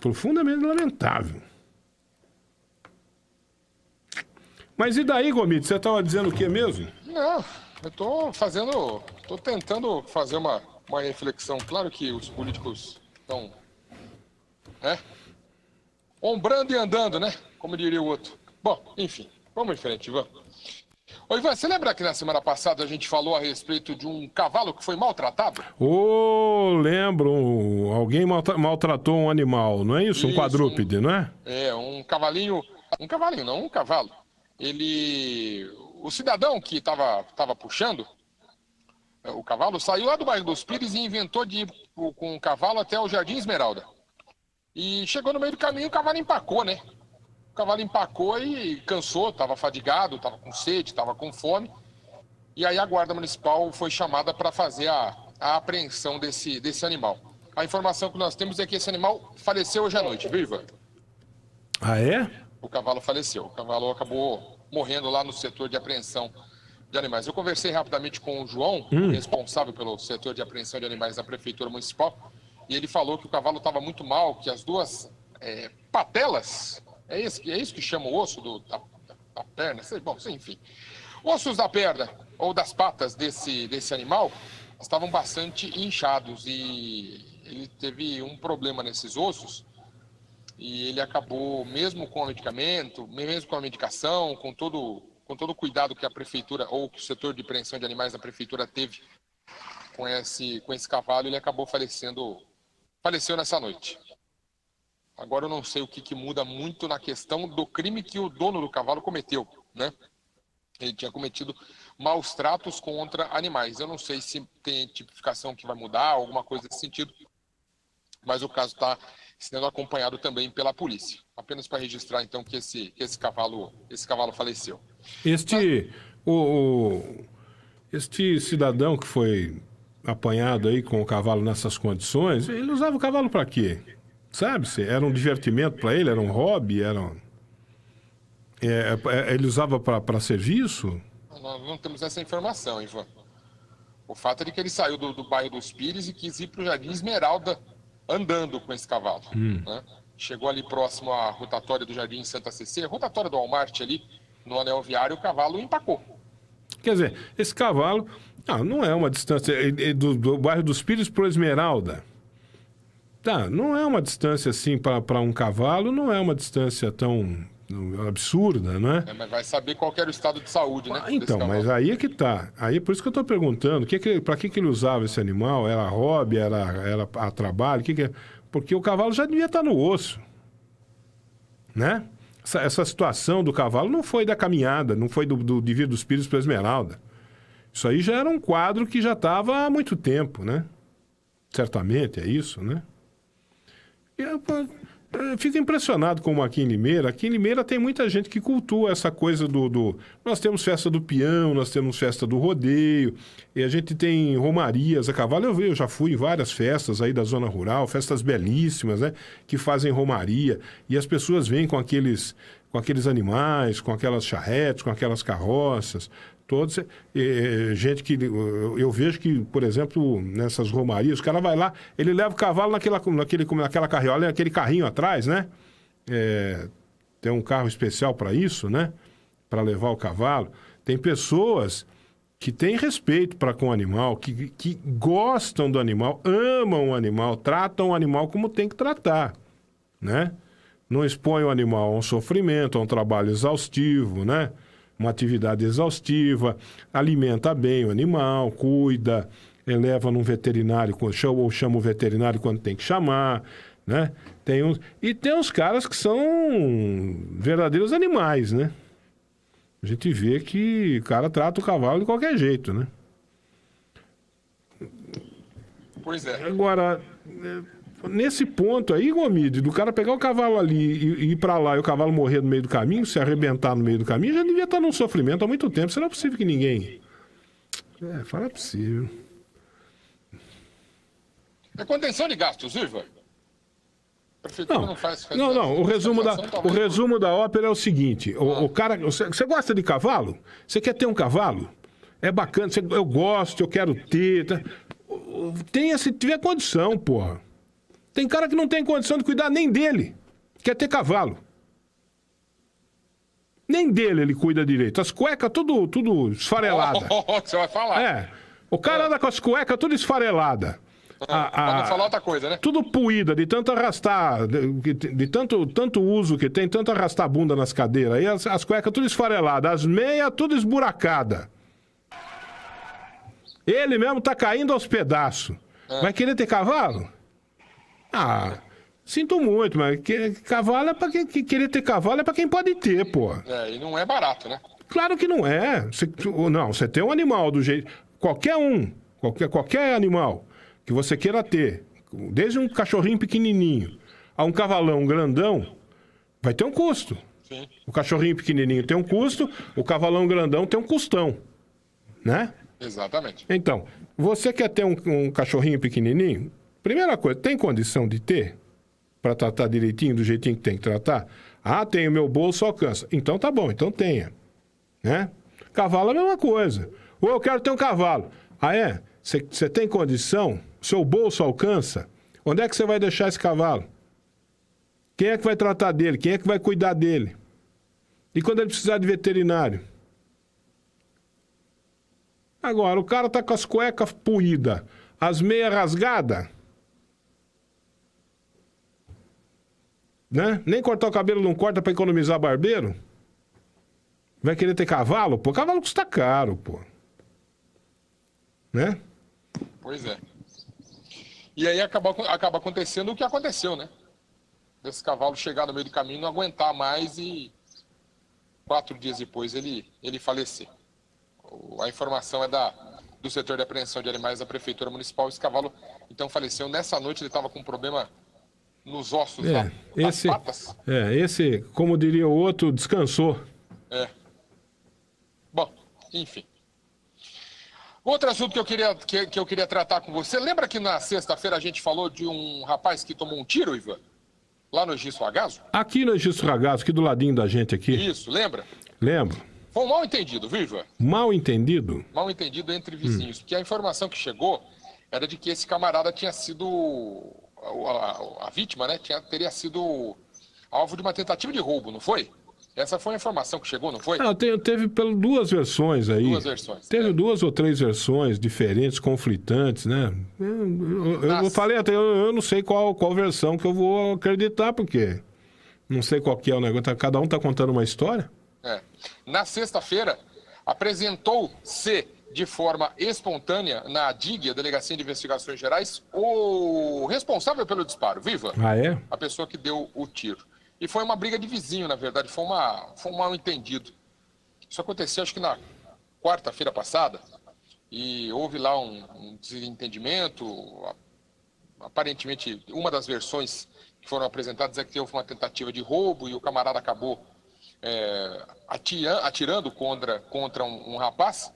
Profundamente lamentável. Mas e daí, Gomito? Você estava tá dizendo o que mesmo? Não, eu estou fazendo. Estou tentando fazer uma, uma reflexão. Claro que os políticos estão. Né? Ombrando e andando, né? Como diria o outro. Bom, enfim, vamos em frente, vamos. Ô, Ivan, você lembra que na semana passada a gente falou a respeito de um cavalo que foi maltratado? Ô, oh, lembro. Alguém maltratou um animal, não é isso? isso um quadrúpede, um, não é? É, um cavalinho. Um cavalinho, não, um cavalo. Ele. O cidadão que estava tava puxando é, o cavalo saiu lá do bairro dos Pires e inventou de ir com o cavalo até o Jardim Esmeralda. E chegou no meio do caminho, e o cavalo empacou, né? O cavalo empacou e cansou, estava fadigado, estava com sede, estava com fome. E aí a guarda municipal foi chamada para fazer a, a apreensão desse, desse animal. A informação que nós temos é que esse animal faleceu hoje à noite, viu, Ivan? Ah, é? O cavalo faleceu. O cavalo acabou morrendo lá no setor de apreensão de animais. Eu conversei rapidamente com o João, hum. responsável pelo setor de apreensão de animais da Prefeitura Municipal, e ele falou que o cavalo estava muito mal, que as duas é, patelas é, é isso que chama o osso do, da, da perna? Bom, enfim. Ossos da perna ou das patas desse, desse animal estavam bastante inchados e ele teve um problema nesses ossos e ele acabou, mesmo com o medicamento, mesmo com a medicação, com todo, com todo o cuidado que a prefeitura ou que o setor de prevenção de animais da prefeitura teve com esse, com esse cavalo, ele acabou falecendo, faleceu nessa noite. Agora eu não sei o que, que muda muito na questão do crime que o dono do cavalo cometeu, né? Ele tinha cometido maus tratos contra animais. Eu não sei se tem tipificação que vai mudar, alguma coisa nesse sentido, mas o caso está sendo acompanhado também pela polícia. Apenas para registrar, então, que esse, que esse, cavalo, esse cavalo faleceu. Este, o, o, este cidadão que foi apanhado aí com o cavalo nessas condições, ele usava o cavalo para quê? Sabe? -se? Era um divertimento para ele, era um hobby, era um... É, é, é ele usava para serviço? Nós não temos essa informação, Ivan. O fato é de que ele saiu do, do bairro dos Pires e quis ir para o Jardim Esmeralda andando com esse cavalo. Hum. Né? Chegou ali próximo à rotatória do Jardim Santa Cecília, rotatória do Walmart ali, no anel viário, o cavalo empacou. Quer dizer, esse cavalo ah, não é uma distância é, é do, do bairro dos Pires para Esmeralda. Tá, não é uma distância assim para um cavalo, não é uma distância tão absurda, né? É, mas vai saber qual era o estado de saúde, né? Ah, então, mas aí é que tá. Aí por isso que eu estou perguntando, que que, para que, que ele usava esse animal? Era hobby, era, era a trabalho? Que que... É? Porque o cavalo já devia estar tá no osso, né? Essa, essa situação do cavalo não foi da caminhada, não foi do, do de vir dos Pires para Esmeralda. Isso aí já era um quadro que já estava há muito tempo, né? Certamente é isso, né? Eu, eu é, fico impressionado com o aqui em Limeira. Aqui em Limeira tem muita gente que cultua essa coisa do, do, Nós temos festa do peão, nós temos festa do rodeio, e a gente tem romarias a cavalo. Eu, eu já fui em várias festas aí da zona rural, festas belíssimas, né? Que fazem romaria. E as pessoas vêm com aqueles, com aqueles animais, com aquelas charretes, com aquelas carroças todos. E, gente que eu vejo que, por exemplo, nessas romarias, o cara vai lá, ele leva o cavalo naquela, naquele, naquela carriola, naquele carrinho atrás, né? É, tem um carro especial para isso, né? Para levar o cavalo. Tem pessoas que têm respeito para com o animal, que, que gostam do animal, amam o animal, tratam o animal como tem que tratar, né? Não expõe o animal a um sofrimento, a um trabalho exaustivo, né? uma atividade exaustiva, alimenta bem o animal, cuida, eleva num veterinário, ou chama o veterinário quando tem que chamar, né? Tem uns, e tem uns caras que são verdadeiros animais, né? A gente vê que o cara trata o cavalo de qualquer jeito, né? Pois é. Agora, Nesse ponto aí, Gomide, do cara pegar o cavalo ali e, ir para lá e o cavalo morrer no meio do caminho, se arrebentar no meio do caminho, já devia estar tá num sofrimento há muito tempo. Será é possível que ninguém. É, fala possível. É contenção de gastos, Iva. Não, não, faz, não, não, O resumo, da, o resumo da ópera é o seguinte: ah. o, o, cara. Você, você gosta de cavalo? Você quer ter um cavalo? É bacana, você, eu gosto, eu quero ter. Tá? Tenha, se tiver condição, porra. Tem cara que não tem condição de cuidar nem dele. Quer ter cavalo. Nem dele ele cuida direito. As cuecas tudo, tudo esfarelada. Oh, oh, oh, você vai falar. É. O cara ah. anda com as cuecas tudo esfarelada. Ah, não falar outra coisa, né? Tudo puída, de tanto arrastar, de, de, tanto, tanto uso que tem, tanto arrastar bunda nas cadeiras. as, as cuecas tudo esfareladas, as meias tudo esburacada. Ele mesmo tá caindo aos pedaços. É. Vai querer ter cavalo? Ah, sinto muito, mas que, cavalo é pra quem que querer ter cavalo é pra quem pode ter, pô. É, e não é barato, né? Claro que não é. Você, não, você tem um animal do jeito. Qualquer um, qualquer, qualquer animal que você queira ter, desde um cachorrinho pequenininho a um cavalão grandão, vai ter um custo. Sim. O cachorrinho pequenininho tem um custo, o cavalão grandão tem um custão, né? Exatamente. Então, você quer ter um, um cachorrinho pequenininho? Primeira coisa, tem condição de ter? Para tratar direitinho, do jeitinho que tem que tratar? Ah, tem, o meu bolso alcança. Então tá bom, então tenha. Né? Cavalo é a mesma coisa. Ou eu quero ter um cavalo. Ah, é? Você tem condição? Seu bolso alcança? Onde é que você vai deixar esse cavalo? Quem é que vai tratar dele? Quem é que vai cuidar dele? E quando ele precisar de veterinário? Agora, o cara tá com as cuecas puídas, as meias rasgadas. Né? Nem cortar o cabelo não corta para economizar barbeiro? Vai querer ter cavalo? Pô, cavalo custa caro, pô. Né? Pois é. E aí acaba, acaba acontecendo o que aconteceu, né? Desse cavalo chegar no meio do caminho, não aguentar mais e quatro dias depois ele, ele falecer. A informação é da, do setor de apreensão de animais da Prefeitura Municipal. Esse cavalo, então, faleceu. Nessa noite ele estava com um problema nos ossos é, da, esse, patas. É, esse, como diria o outro, descansou. É. Bom, enfim. Outro assunto que eu queria, que, que eu queria tratar com você. Lembra que na sexta-feira a gente falou de um rapaz que tomou um tiro, Ivan? Lá no Egisto Ragazzo? Aqui no Egisto Ragazzo, aqui do ladinho da gente aqui. Isso, lembra? Lembro. Foi um mal entendido, viu, Ivan? Mal entendido? Mal entendido entre vizinhos. Hum. Porque a informação que chegou era de que esse camarada tinha sido a, a, vítima né, tinha, teria sido alvo de uma tentativa de roubo, não foi? Essa foi a informação que chegou, não foi? Não, ah, teve, teve pelo, duas versões aí. Duas versões. Teve é. duas ou três versões diferentes, conflitantes, né? Eu, eu, eu falei até, eu, eu, não sei qual, qual versão que eu vou acreditar, porque não sei qual que é o negócio. Tá, cada um está contando uma história. É. Na sexta-feira, apresentou-se de forma espontânea na DIG, a Delegacia de Investigações Gerais, o responsável pelo disparo, viva, ah, é? a pessoa que deu o tiro. E foi uma briga de vizinho, na verdade, foi, uma, foi um mal entendido. Isso aconteceu, acho que na quarta-feira passada, e houve lá um, um desentendimento. Aparentemente, uma das versões que foram apresentadas é que houve uma tentativa de roubo e o camarada acabou é, atirando contra, contra um, um rapaz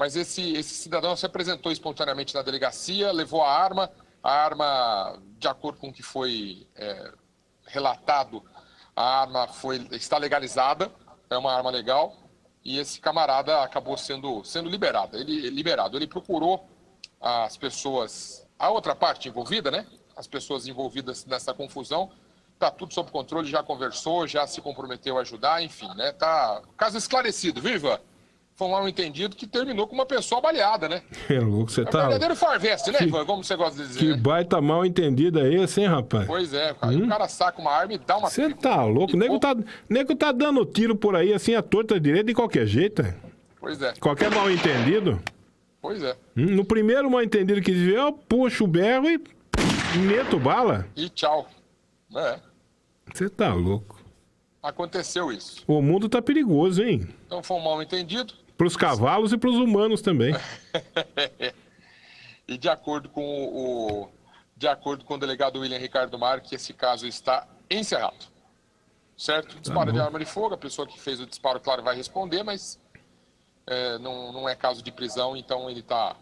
mas esse, esse cidadão se apresentou espontaneamente na delegacia, levou a arma. A arma, de acordo com o que foi é, relatado, a arma foi, está legalizada, é uma arma legal, e esse camarada acabou sendo, sendo liberado. Ele, liberado. Ele procurou as pessoas, a outra parte envolvida, né? As pessoas envolvidas nessa confusão. Tá tudo sob controle, já conversou, já se comprometeu a ajudar, enfim, né? Tá caso esclarecido, viva! foi um mal entendido que terminou com uma pessoa baleada, né? É louco, você é tá. Verdadeiro farveste, né, Ivan? Como você gosta de dizer. Que né? baita mal entendido é esse, hein, rapaz? Pois é, cara. Hum? o cara saca uma arma e dá uma. Você tá louco? O nego tá, nego tá dando tiro por aí, assim, à torta direita, de qualquer jeito. Pois é. Qualquer mal entendido. Pois é. Hum, no primeiro mal entendido que tiver, eu puxo o berro e meto bala. E tchau. É. Você tá louco. Aconteceu isso. O mundo tá perigoso, hein? Então foi um mal entendido. Para os cavalos e para os humanos também. *laughs* e de acordo com o, de acordo com o delegado William Ricardo Marques, esse caso está encerrado. Certo? Tá disparo tá de arma de fogo, a pessoa que fez o disparo, claro, vai responder, mas é, não, não é caso de prisão, então ele tá,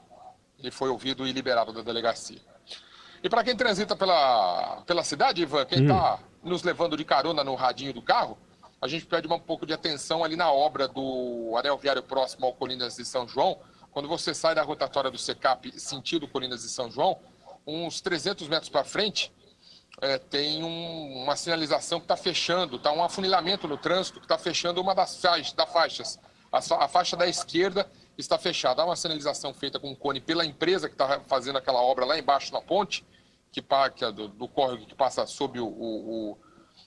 ele foi ouvido e liberado da delegacia. E para quem transita pela, pela cidade, Ivan, quem está hum. Tá nos levando de carona no radinho do carro, a gente pede um pouco de atenção ali na obra do anel viário próximo ao Colinas de São João. Quando você sai da rotatória do SECAP sentido Colinas de São João, uns 300 metros para frente, é, tem um, uma sinalização que está fechando, está um afunilamento no trânsito que está fechando uma das faixas. Das faixas. A, a, faixa da esquerda está fechada. Há uma sinalização feita com um cone pela empresa que está fazendo aquela obra lá embaixo na ponte, que, que é do, do córrego que passa sob o, o, o,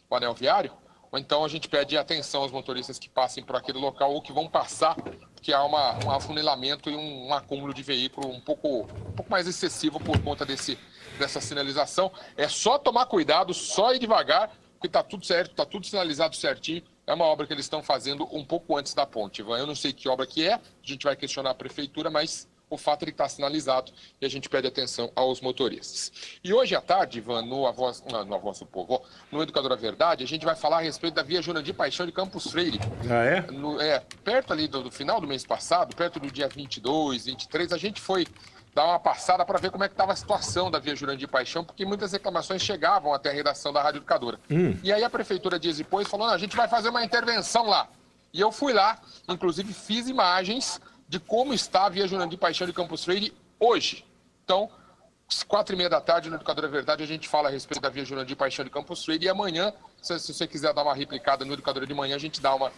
o anel viário ou então a gente pede atenção aos motoristas que passem por aquele local ou que vão passar, que há uma, um afunilamento e um, um, acúmulo de veículo um pouco, um pouco mais excessivo por conta desse, dessa sinalização. É só tomar cuidado, só ir devagar, porque está tudo certo, está tudo sinalizado certinho. É uma obra que eles estão fazendo um pouco antes da ponte, Ivan. Eu não sei que obra que é, a gente vai questionar a prefeitura, mas o fato de estar tá sinalizado e a gente pede atenção aos motoristas. E hoje à tarde, Ivan, no Avós, não, no Avós do Povo, no Educadora Verdade, a gente vai falar a respeito da via de Paixão de Campos Freire. Ah, é? No, é perto ali do, do final do mês passado, perto do dia 22, 23, a gente foi dar uma passada para ver como é que estava a situação da Via Jurandir Paixão, porque muitas reclamações chegavam até a redação da Rádio Educadora. Hum. E aí a prefeitura dias depois falou, a gente vai fazer uma intervenção lá. E eu fui lá, inclusive fiz imagens de como está a Via Jurandir Paixão de Campos Freire hoje. Então, às quatro e meia da tarde no Educadora é Verdade a gente fala a respeito da Via Jurandir Paixão de Campos Freire e amanhã, se, você quiser dar uma replicada no Educadora de manhã, a gente dá uma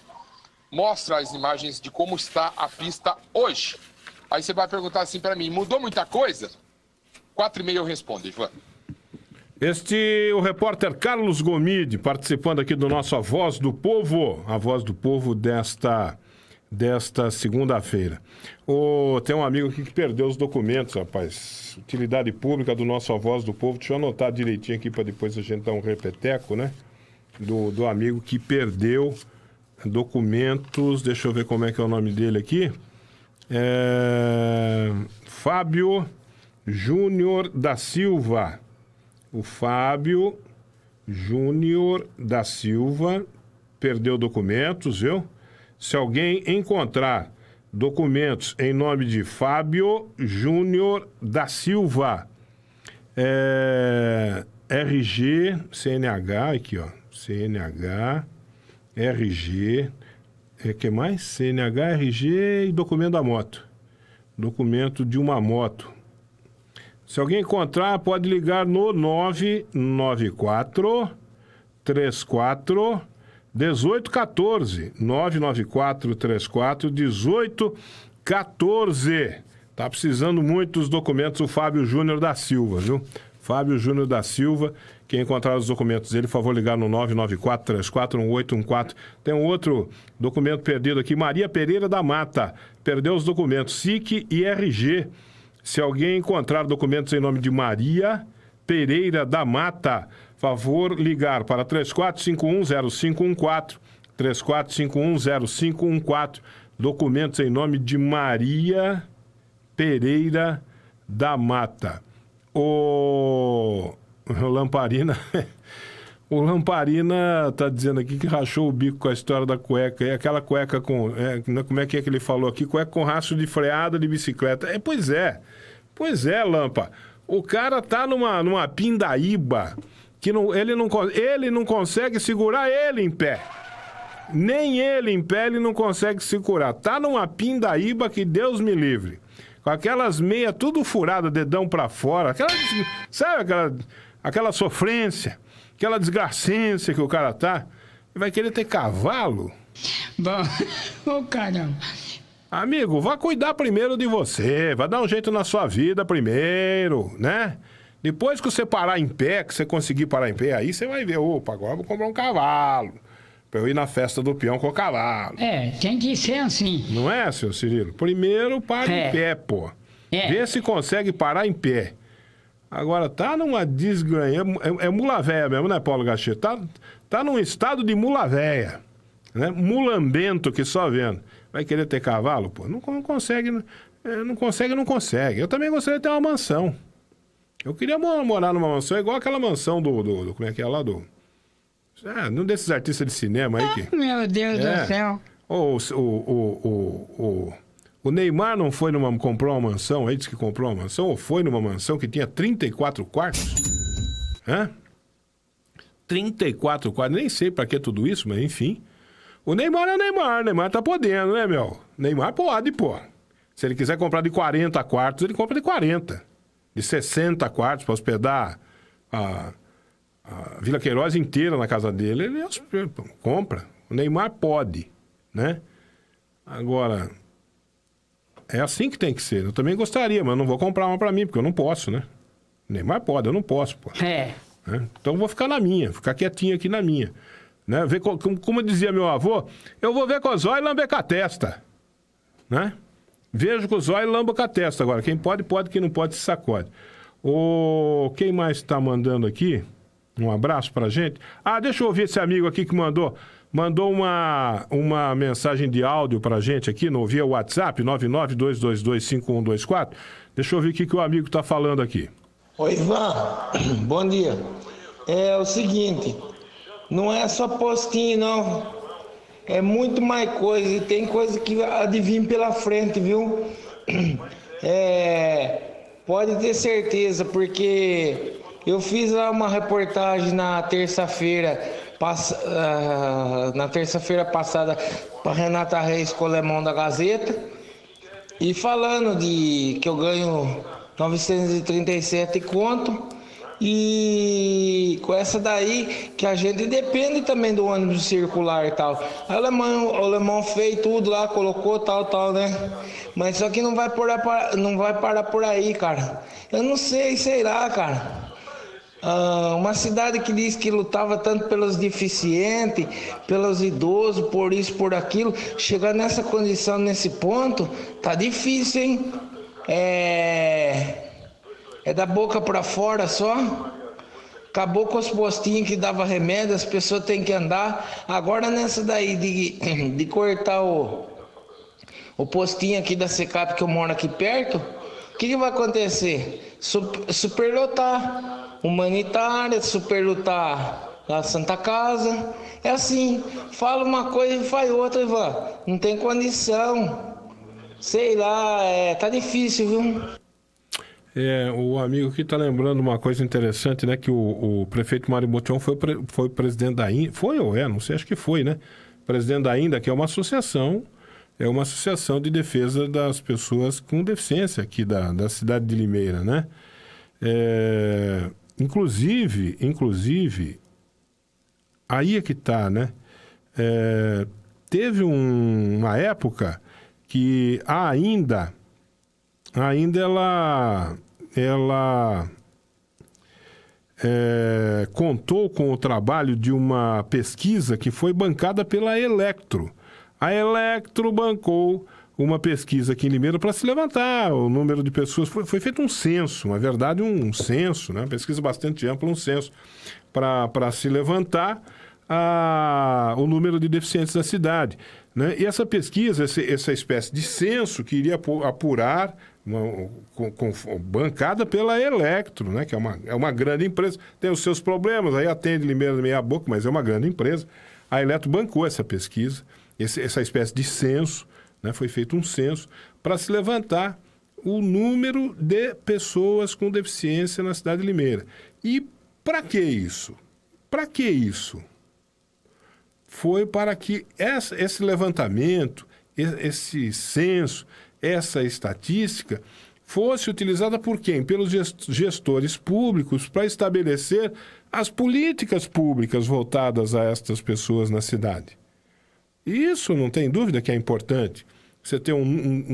mostra as imagens de como está a pista hoje. Aí você vai perguntar assim para mim, mudou muita coisa? Quatro e meia eu respondo, Ivan. Este o repórter Carlos Gomide participando aqui do nosso A Voz do Povo, a Voz do Povo desta desta segunda-feira. Oh, tem um amigo aqui que perdeu os documentos, rapaz. Utilidade pública do nosso A Voz do Povo. Deixa eu anotar direitinho aqui para depois a gente dar um repeteco, né? Do, do amigo que perdeu documentos. Deixa eu ver como é que é o nome dele aqui. É... Fábio Júnior da Silva. O Fábio Júnior da Silva perdeu documentos, viu? Se alguém encontrar documentos em nome de Fábio Júnior da Silva, é, RG, CNH, aqui ó, CNH, RG, é, que mais? CNH, RG e documento da moto. Documento de uma moto. Se alguém encontrar, pode ligar no 994 34 1814 994 34 1814. Tá precisando muito dos documentos o Fábio Júnior da Silva, viu? Fábio Júnior da Silva, quem encontrar os documentos dele, por favor, ligar no 994-341814. Tem um outro documento perdido aqui, Maria Pereira da Mata. Perdeu os documentos, SIC e RG. Se alguém encontrar documentos em nome de Maria Pereira da Mata, favor ligar para 34510514, 34510514, documentos em nome de Maria Pereira da Mata. O, o Lamparina... *laughs* O Lamparina tá dizendo aqui que rachou o bico com a história da cueca. É aquela cueca com. É, né, como é que é que ele falou aqui? Cueca com rastro de freada de bicicleta. É, pois é. Pois é, Lampa. O cara tá numa, numa pindaíba que não, ele, não, ele não consegue segurar ele em pé. Nem ele em pé ele não consegue segurar. Tá numa pindaíba que Deus me livre. Com aquelas meias tudo furada, dedão para fora. Aquela, sabe aquela, aquela sofrência, aquela desgracência que o cara tá? Vai querer ter cavalo? Bom, *laughs* ô caramba. Amigo, vá cuidar primeiro de você. Vá dar um jeito na sua vida primeiro, né? Depois que você parar em pé, que você conseguir parar em pé, aí você vai ver, opa, agora eu vou comprar um cavalo. Pra eu ir na festa do peão com o cavalo. É, tem que ser assim. Não é, seu Cirilo? Primeiro para é. em pé, pô. É. Vê se consegue parar em pé. Agora, tá numa desgranha. É, é mula véia mesmo, né, Paulo Gachê? Tá, tá num estado de mula véia. Né? Mulambento que só vendo. Vai querer ter cavalo, pô? Não, não consegue. Né? É, não consegue, não consegue. Eu também gostaria de ter uma mansão. Eu queria morar numa mansão igual aquela mansão do, do, do como é que é lá do... É, ah, um desses artistas de cinema aí que... Ah, meu Deus é. do céu. O, o, o, o, Neymar não foi numa. comprou uma mansão, aí disse que comprou uma mansão, ou foi numa mansão que tinha 34 quartos? Hã? 34 quartos, nem sei para que tudo isso, mas enfim. O Neymar é o Neymar, o Neymar tá podendo, né, meu? O Neymar pode, pô. Se ele quiser comprar de 40 quartos, ele compra de 40 de 60 quartos para hospedar a, a, Vila Queiroz inteira na casa dele. Ele é compra. O Neymar pode, né? Agora, é assim que tem que ser. Eu também gostaria, mas não vou comprar uma para mim, porque eu não posso, né? O Neymar pode, eu não posso, pô. É. Né? Então vou ficar na minha, ficar quietinho aqui na minha. Né? Ver, como, como dizia meu avô, eu vou ver com os olhos e lamber com a testa. Né? Vejo com o zóio e lambo com a testa agora. Quem pode, pode. Quem não pode, se sacode. O... Quem mais está mandando aqui? Um abraço a gente. Ah, deixa eu ouvir esse amigo aqui que mandou. Mandou uma, uma mensagem de áudio a gente aqui, não via WhatsApp, 992225124. Deixa eu ouvir o que, que o amigo está falando aqui. Oi, Ivan. Bom dia. É o seguinte, não é só postinho, não. É muito mais coisa e tem coisa que adivinha pela frente, viu? *clears throat* É, pode ter certeza, porque eu fiz lá uma reportagem na terça-feira, pass... Ah, na terça-feira passada, para Renata Reis Colemão da Gazeta, e falando de que eu ganho 937 conto e com essa daí, que a gente depende também do ônibus circular e tal. o alemão, o alemão fez tudo lá, colocou tal, tal, né? Mas só que não vai, parar, não vai parar por aí, cara. Eu não sei, sei lá, cara. Ah, uma cidade que diz que lutava tanto pelos deficientes, pelos idosos, por isso, por aquilo, chegar nessa condição, nesse ponto, tá difícil, hein? É é da boca para fora só? Acabou com os postinhos que dava remédio, as pessoas têm que andar. Agora nessa daí de, *clears throat* de cortar o, o postinho aqui da Secap que eu moro aqui perto, o que, que, vai acontecer? superlotar humanitária, superlotar a Santa Casa. É assim, fala uma coisa e faz outra, Ivan. Não tem condição. Sei lá, é, tá difícil, viu? É, o amigo aqui está lembrando uma coisa interessante, né? Que o, o prefeito Mário Botião foi, foi presidente da INDA, foi ou é, não sei, acho que foi, né? Presidente da INDA, que é uma associação, é uma associação de defesa das pessoas com deficiência aqui da, da cidade de Limeira, né? É, inclusive, inclusive, aí é que está, né? É, teve um, uma época que ainda INDA ainda ela, ela é, contou com o trabalho de uma pesquisa que foi bancada pela Electro. A Electro bancou uma pesquisa aqui em Limeira para se levantar o número de pessoas. Foi, foi feito um censo, na verdade, um, censo, né? pesquisa bastante ampla, um censo, para se levantar a, o número de deficientes da cidade. Né? E essa pesquisa, essa, essa espécie de censo que iria apurar uma, com, com, bancada pela Electro, né? que é uma, é uma grande empresa, tem os seus problemas, aí atende Limeira meia boca, mas é uma grande empresa. A Electro bancou essa pesquisa, esse, essa espécie de censo, né? foi feito um censo para se levantar o número de pessoas com deficiência na cidade de Limeira. E para que isso? Para que isso? Foi para que essa, esse levantamento, esse censo, essa estatística fosse utilizada por quem? Pelos gestores públicos para estabelecer as políticas públicas voltadas a estas pessoas na cidade. Isso não tem dúvida que é importante. Você ter um, um,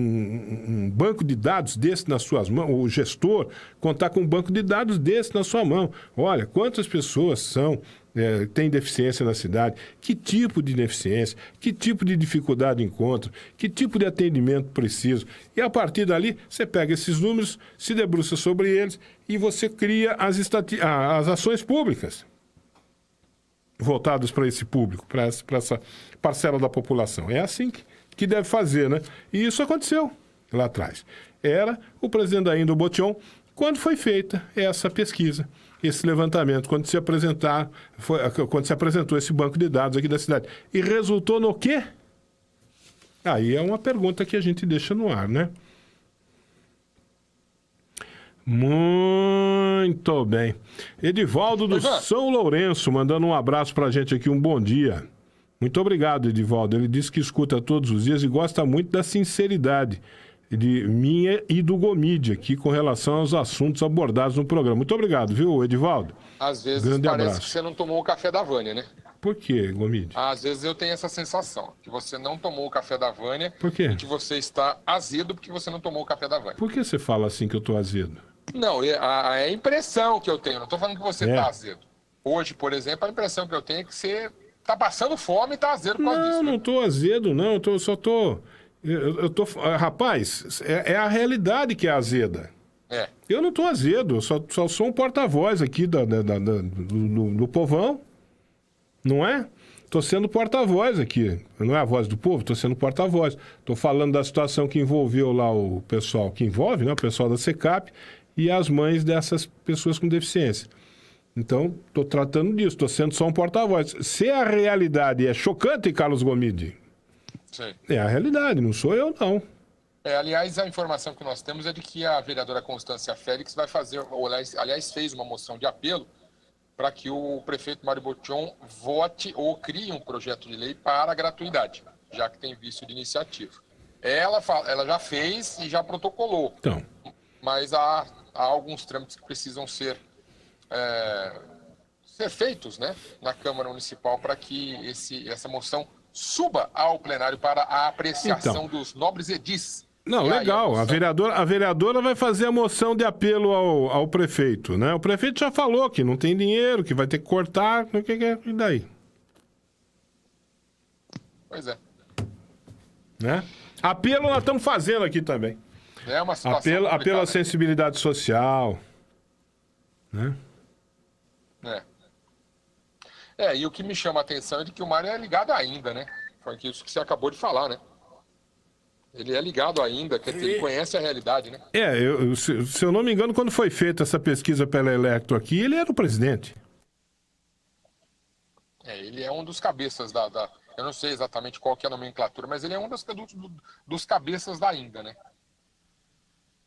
um banco de dados desse nas suas mãos, o gestor contar com um banco de dados desse na sua mão. Olha, quantas pessoas são é, tem deficiência na cidade, que tipo de deficiência, que tipo de dificuldade encontra, que tipo de atendimento precisa. E a partir dali, você pega esses números, se debruça sobre eles e você cria as, estati as ações públicas voltadas para esse público, para essa, essa parcela da população. É assim que, que deve fazer, né? E isso aconteceu lá atrás. Era o presidente ainda, o Botion, quando foi feita essa pesquisa esse levantamento, quando se apresentar, foi, quando se apresentou esse banco de dados aqui da cidade. E resultou no quê? Aí é uma pergunta que a gente deixa no ar, né? Muito bem. Edivaldo do é. São Lourenço, mandando um abraço pra gente aqui, um bom dia. Muito obrigado, Edivaldo. Ele disse que escuta todos os dias e gosta muito da sinceridade de minha e do Gomide aqui com relação aos assuntos abordados no programa. Muito obrigado, viu, Edivaldo? Às vezes Grande parece abraço. que você não tomou o café da Vânia, né? Por quê, Gomide? Às vezes eu tenho essa sensação, que você não tomou o café da Vânia. Por quê? E que você está azedo porque você não tomou o café da Vânia. Por que você fala assim que eu estou azedo? Não, é a, é a, impressão que eu tenho. Não estou falando que você está é. Tá azedo. Hoje, por exemplo, a impressão que eu tenho é que você está passando fome e está azedo por causa não, disso. Não, não estou azedo, não. Eu tô, só estou... Tô eu, eu tô, ah, rapaz, é, é, a realidade que é azeda. É. Eu não estou azedo, eu só, só sou um porta-voz aqui da, da, da, da do, do, povão, não é? Estou sendo porta-voz aqui, não é a voz do povo, estou sendo porta-voz. Estou falando da situação que envolveu lá o pessoal, que envolve né, o pessoal da SECAP e as mães dessas pessoas com deficiência. Então, estou tratando disso, estou sendo só um porta-voz. Se a realidade é chocante, Carlos Gomide, Sim. É a realidade, não sou eu, não. É, aliás, a informação que nós temos é de que a vereadora Constância Félix vai fazer, ou, aliás, fez uma moção de apelo para que o prefeito Mário Botion vote ou crie um projeto de lei para a gratuidade, já que tem vício de iniciativa. Ela, ela já fez e já protocolou. Então. Mas há, há alguns trâmites que precisam ser, é, ser feitos né, na Câmara Municipal para que esse, essa moção suba ao plenário para a apreciação então. dos nobres edis. Não, e legal. É a, a, vereadora, a vereadora vai fazer a moção de apelo ao, ao prefeito, né? O prefeito já falou que não tem dinheiro, que vai ter que cortar, o que, que e daí? Pois é. Né? Apelo nós estamos fazendo aqui também. É uma situação apelo, apelo à sensibilidade social, né? É. É, e o que me chama a atenção é de que o Mário é ligado ainda, né? Foi isso que você acabou de falar, né? Ele é ligado ainda, quer dizer, ele conhece a realidade, né? É, eu, se, se, eu não me engano, quando foi feita essa pesquisa pela Electro aqui, ele era o presidente. É, ele é um dos cabeças da, da Eu não sei exatamente qual que é a nomenclatura, mas ele é um dos, do, dos cabeças da ainda, né?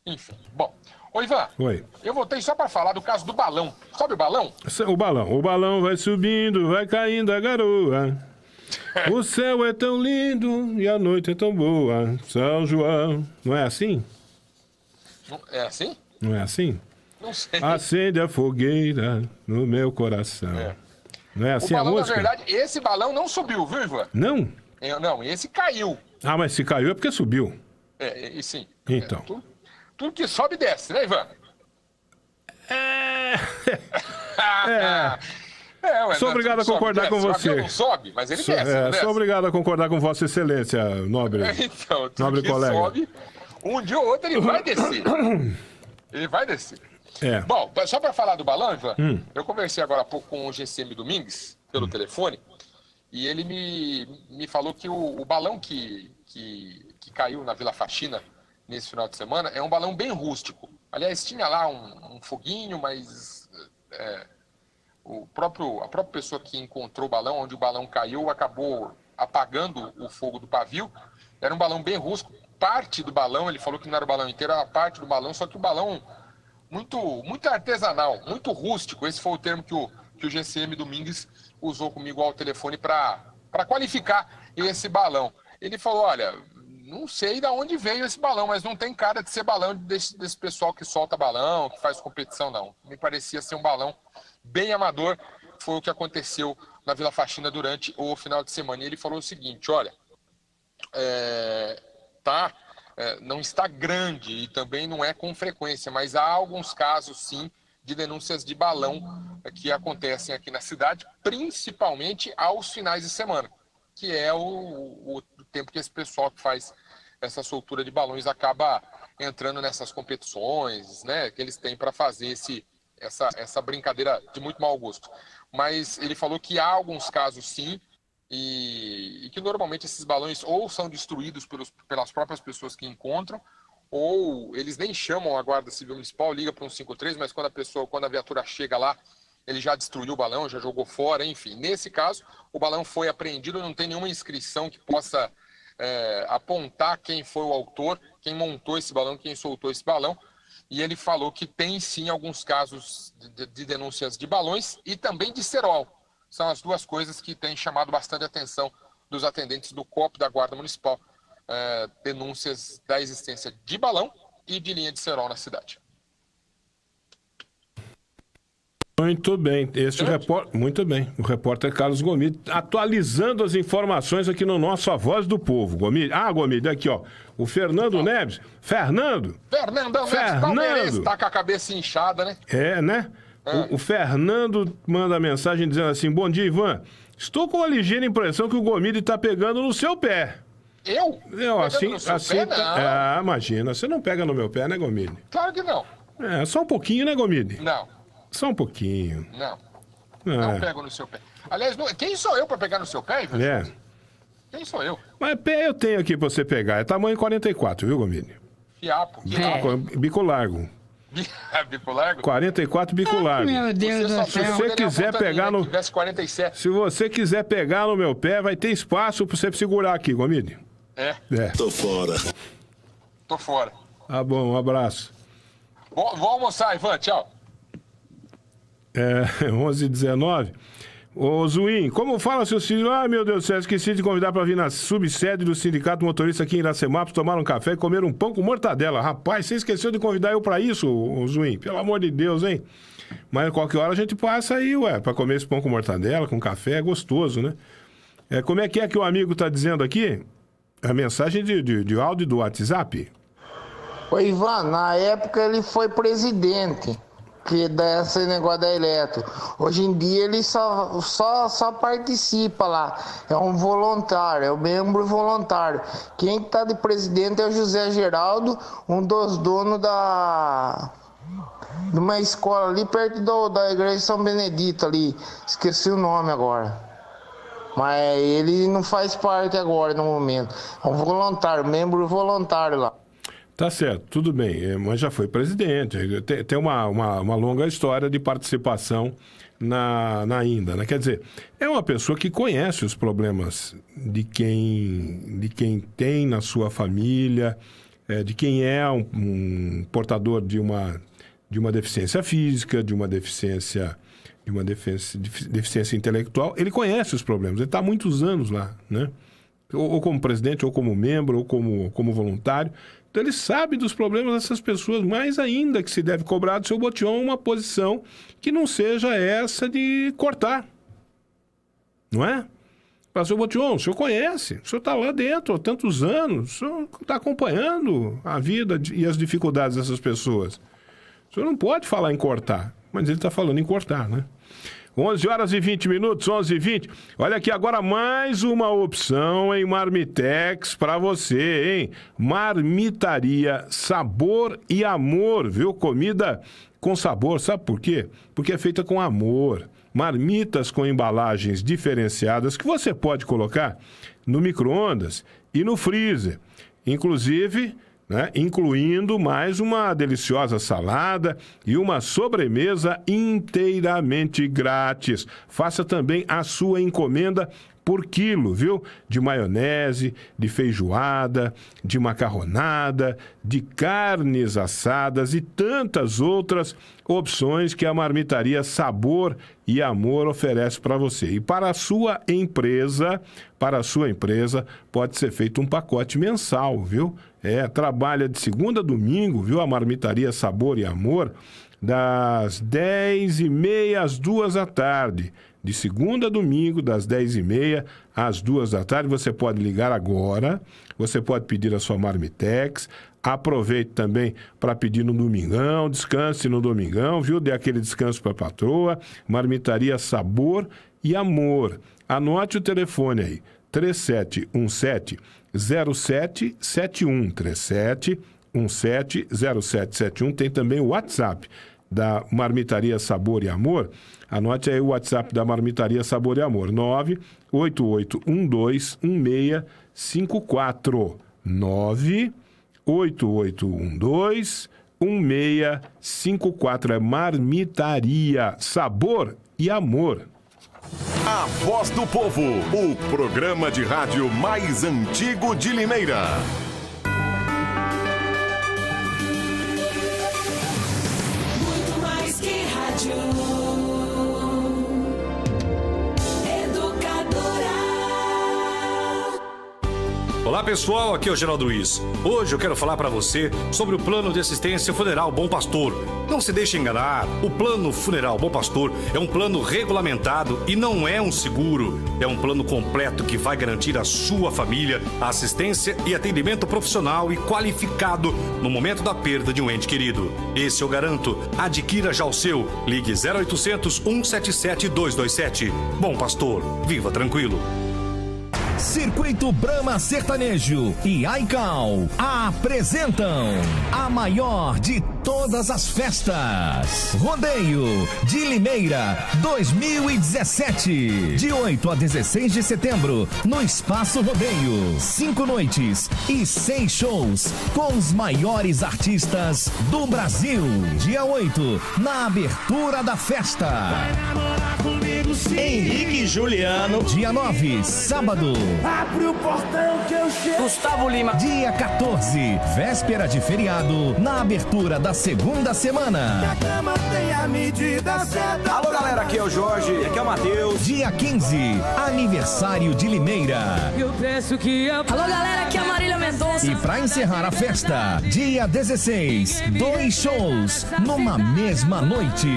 Enfim, bom. Ô, Ivan. Oi. Eu voltei só para falar do caso do balão. Sobe o balão? O balão. O balão vai subindo, vai caindo a garoa. *laughs* o céu é tão lindo e a noite é tão boa. São João. Não é assim? Não, é assim? Não é assim? Não sei. Acende a fogueira no meu coração. É. Não é assim o balão, a música? Na verdade, esse balão não subiu, viu, Ivan? Não? Eu, é, não, esse caiu. Ah, mas se caiu é porque subiu. É, e sim. Então. É, tu tudo que sobe e desce, né, Ivan? É. *laughs* é. É, sou obrigado a concordar sobe, com você. Não sobe, mas ele so, desce, é, desce. Sou obrigado a concordar com Vossa Excelência, nobre, *laughs* então, nobre colega. Sobe, um dia ou outro ele vai descer. *coughs* ele vai descer. É. Bom, só para falar do balão, Ivan, hum. eu conversei agora há pouco com o GCM Domingues pelo hum. telefone e ele me, me falou que o, o balão que, que, que caiu na Vila Faxina nesse final de semana é um balão bem rústico. Aliás, tinha lá um, um foguinho, mas é, o próprio, a própria pessoa que encontrou o balão, onde o balão caiu, acabou apagando o fogo do pavio. Era um balão bem rústico. Parte do balão, ele falou que não era o balão inteiro, era parte do balão, só que o balão muito, muito artesanal, muito rústico. Esse foi o termo que o, que o GCM Domingues usou comigo ao telefone para qualificar esse balão. Ele falou: olha, não sei de onde veio esse balão, mas não tem cara de ser balão desse, desse pessoal que solta balão, que faz competição, não. Me parecia ser um balão bem amador. Foi o que aconteceu na Vila Faxina durante o final de semana. E ele falou o seguinte: olha, é, tá, é, não está grande e também não é com frequência, mas há alguns casos sim de denúncias de balão que acontecem aqui na cidade, principalmente aos finais de semana, que é o, o, o tempo que esse pessoal que faz essa soltura de balões acaba entrando nessas competições, né, que eles têm para fazer esse, essa, essa brincadeira de muito mau gosto. Mas ele falou que há alguns casos sim, e, e que normalmente esses balões ou são destruídos pelos, pelas próprias pessoas que encontram, ou eles nem chamam a Guarda Civil Municipal, liga para um 53, mas quando a pessoa, quando a viatura chega lá, ele já destruiu o balão, já jogou fora, enfim. Nesse caso, o balão foi apreendido, não tem nenhuma inscrição que possa é, apontar quem foi o autor, quem montou esse balão, quem soltou esse balão. E ele falou que tem sim alguns casos de, de denúncias de balões e também de cerol. São as duas coisas que têm chamado bastante atenção dos atendentes do COP da Guarda Municipal. É, denúncias da existência de balão e de linha de cerol na cidade. Muito bem, este repórter, muito bem, o repórter Carlos Gomide atualizando as informações aqui no nosso A Voz do Povo. Gomide, ah, Gomide, aqui ó, o Fernando ah. Neves, Fernando, Fernandão Fernando, Neves, tá com a cabeça inchada, né? É, né? É. O, o Fernando manda mensagem dizendo assim: Bom dia, Ivan. Estou com uma ligeira impressão que o Gomide está pegando no seu pé. Eu? Eu, assim, assim. Pé, Ah, imagina. Você não pega no meu pé, né, Gomide? Claro que não. É, só um pouquinho, né, Gomide? Não. Só um pouquinho. Não. É. Não pego no seu pé. Aliás, não... quem sou eu para pegar no seu pé, velho? É. Quem sou eu? Mas pé eu tenho aqui para você pegar. É tamanho 44, viu, Gomini? Fiapo. Fiapo. Bico, bico largo. bico largo? 44 bico largo. meu Deus do céu. Se você quiser pegar né, no. Se você quiser pegar no meu pé, vai ter espaço pra você segurar aqui, Gomide. É. é. Tô fora. Tô fora. Tá ah, bom, um abraço. Vou, vou almoçar, Ivan. Tchau é, 19 *laughs* Ô Zuim, como fala seu filho? Ah, meu Deus do céu, esqueci de convidar para vir na subsede do Sindicato Motorista aqui em Iracemapos, tomar um café e comer um pão com mortadela. Rapaz, você esqueceu de convidar eu para isso, Zuin, Zuim? Pelo amor de Deus, hein? Mas qualquer hora a gente passa aí, ué, para comer esse pão com mortadela, com café, é gostoso, né? É, como é que é que o amigo tá dizendo aqui? A mensagem de, de, de áudio do WhatsApp? O Ivan, na época ele foi presidente que desse negócio da Eletro. Hoje em dia ele só, só, só participa lá, é um voluntário, é um membro voluntário. Quem está de presidente é o José Geraldo, um dos donos da de uma escola ali perto do, da igreja São Benedito ali, esqueci o nome agora. Mas ele não faz parte agora no momento. É um voluntário, membro voluntário lá. Tá certo, tudo bem, é, mas já foi presidente. Tem, uma, uma, uma longa história de participação na, na Inda. Né? Quer dizer, é uma pessoa que conhece os problemas de quem, de quem tem na sua família, é, de quem é um, um, portador de uma, de uma deficiência física, de uma deficiência de uma deficiência, deficiência intelectual, ele conhece os problemas, ele está há muitos anos lá, né? Ou, ou como presidente, ou como membro, ou como, como voluntário, então ele sabe dos problemas dessas pessoas, mais ainda que se deve cobrar do seu Botion uma posição que não seja essa de cortar. Não é? Fala, seu Botion, o senhor conhece, o senhor está lá dentro há tantos anos, o senhor está acompanhando a vida e as dificuldades dessas pessoas. O senhor não pode falar em cortar, mas ele está falando em cortar, né? 11 horas e 20 minutos, 11 e 20. Olha aqui agora mais uma opção em Marmitex para você, hein? Marmitaria, sabor e amor, viu? Comida com sabor, sabe por quê? Porque é feita com amor. Marmitas com embalagens diferenciadas que você pode colocar no micro-ondas e no freezer. Inclusive, né? incluindo mais uma deliciosa salada e uma sobremesa inteiramente grátis. Faça também a sua encomenda por quilo, viu? De maionese, de feijoada, de macarronada, de carnes assadas e tantas outras opções que a marmitaria Sabor e Amor oferece para você. E para a sua empresa, para a sua empresa pode ser feito um pacote mensal, viu? É, trabalha de segunda a domingo, viu? A marmitaria Sabor e Amor das 10 e meia às duas da tarde de segunda a domingo, das 10h30 às 2 da tarde. Você pode ligar agora, você pode pedir a sua Marmitex. Aproveite também para pedir no domingão, descanse no domingão, viu? Dê aquele descanso para a patroa. Marmitaria Sabor e Amor. Anote o telefone aí, 3717 0771 3717-0771. Tem também o WhatsApp da Marmitaria Sabor e Amor, Anote aí é o WhatsApp da Marmitaria Sabor e Amor, 988121654. 988121654. É Marmitaria Sabor e Amor. A Voz do Povo, o programa de rádio mais antigo de Limeira. Olá pessoal, aqui é o Geraldo Luiz. Hoje eu quero falar para você sobre o plano de assistência funeral Bom Pastor. Não se deixe enganar, o plano funeral Bom Pastor é um plano regulamentado e não é um seguro. É um plano completo que vai garantir à sua família a assistência e atendimento profissional e qualificado no momento da perda de um ente querido. Esse eu garanto. Adquira já o seu. Ligue 0800 177 227. Bom Pastor, viva tranquilo. Circuito Brama Sertanejo e Aical apresentam a maior de todas as festas. Rodeio de Limeira 2017. De 8 a 16 de setembro, no Espaço Rodeio. Cinco noites e seis shows com os maiores artistas do Brasil. Dia 8, na abertura da festa. Vai namorar comigo. Henrique e Juliano. Dia 9, sábado. Abre o portão que eu chego. Gustavo Lima. Dia 14, véspera de feriado, na abertura da segunda semana. É Alô, galera, aqui é o Jorge, aqui é o Matheus. Dia 15, aniversário de Limeira. Eu peço que... Alô, galera, aqui é a Marília e para encerrar a festa, dia 16, dois shows numa mesma noite.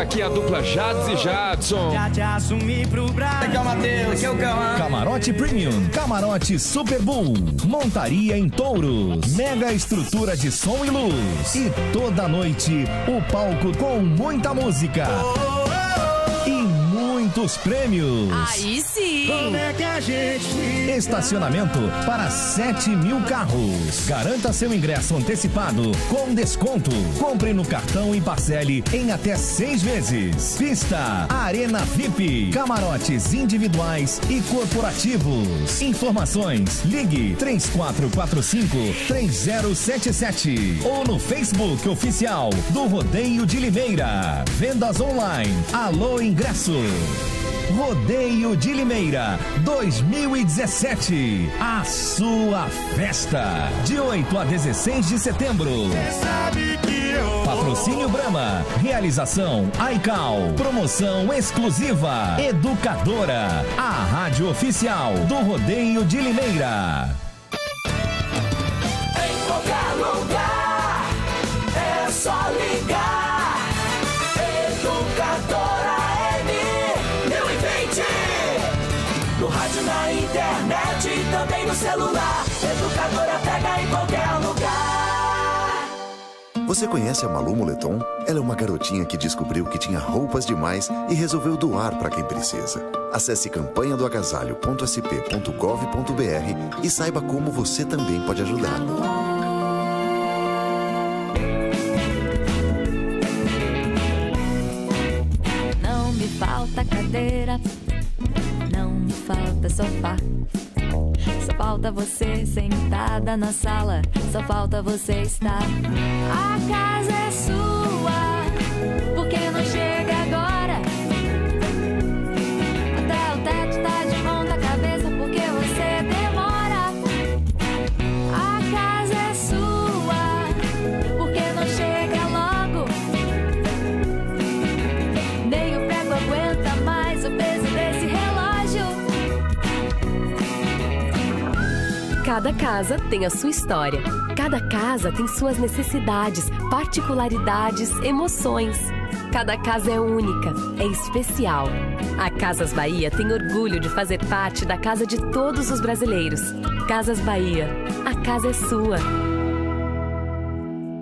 Aqui é a dupla Jads e Jadson. Aqui é o Matheus. Aqui é o Camarote Premium, Camarote Super Bull, Montaria em Touros, mega estrutura de som e luz. E toda noite, o palco com muita música. Oh, altos prêmios. Aí sim! Como é que a gente. Estacionamento para 7 mil carros. Garanta seu ingresso antecipado com desconto. Compre no cartão e parcele em até seis vezes. Pista, Arena VIP, camarotes individuais e corporativos. Informações, ligue 3445-3077 ou no Facebook oficial do Rodeio de Limeira. Vendas online. Alô Ingressos. Rodeio de Limeira 2017. A sua festa. De 8 a 16 de setembro. Patrocínio Brama. Realização AICAL. Promoção exclusiva. Educadora. A rádio oficial do Rodeio de Limeira. Em qualquer lugar. É só Limeira. celular. Educadora pega em qualquer lugar. Você conhece a Malu Moletom? Ela é uma garotinha que descobriu que tinha roupas demais e resolveu doar para quem precisa. Acesse campanha do agasalho.sp.gov.br e saiba como você também pode ajudar. Não me falta cadeira, não me falta sofá. Só falta você sentada na sala. Só falta você estar. A casa é sua. Cada casa tem a sua história. Cada casa tem suas necessidades, particularidades, emoções. Cada casa é única, é especial. A Casas Bahia tem orgulho de fazer parte da casa de todos os brasileiros. Casas Bahia, a casa é sua.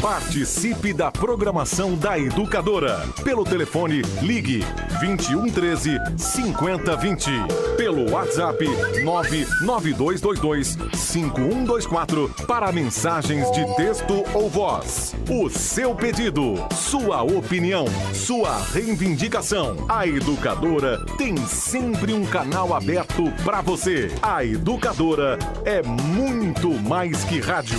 Participe da programação da Educadora. Pelo telefone, ligue 2113 5020. Pelo WhatsApp 99222 5124 para mensagens de texto ou voz. O seu pedido, sua opinião, sua reivindicação. A Educadora tem sempre um canal aberto para você. A Educadora é muito mais que rádio.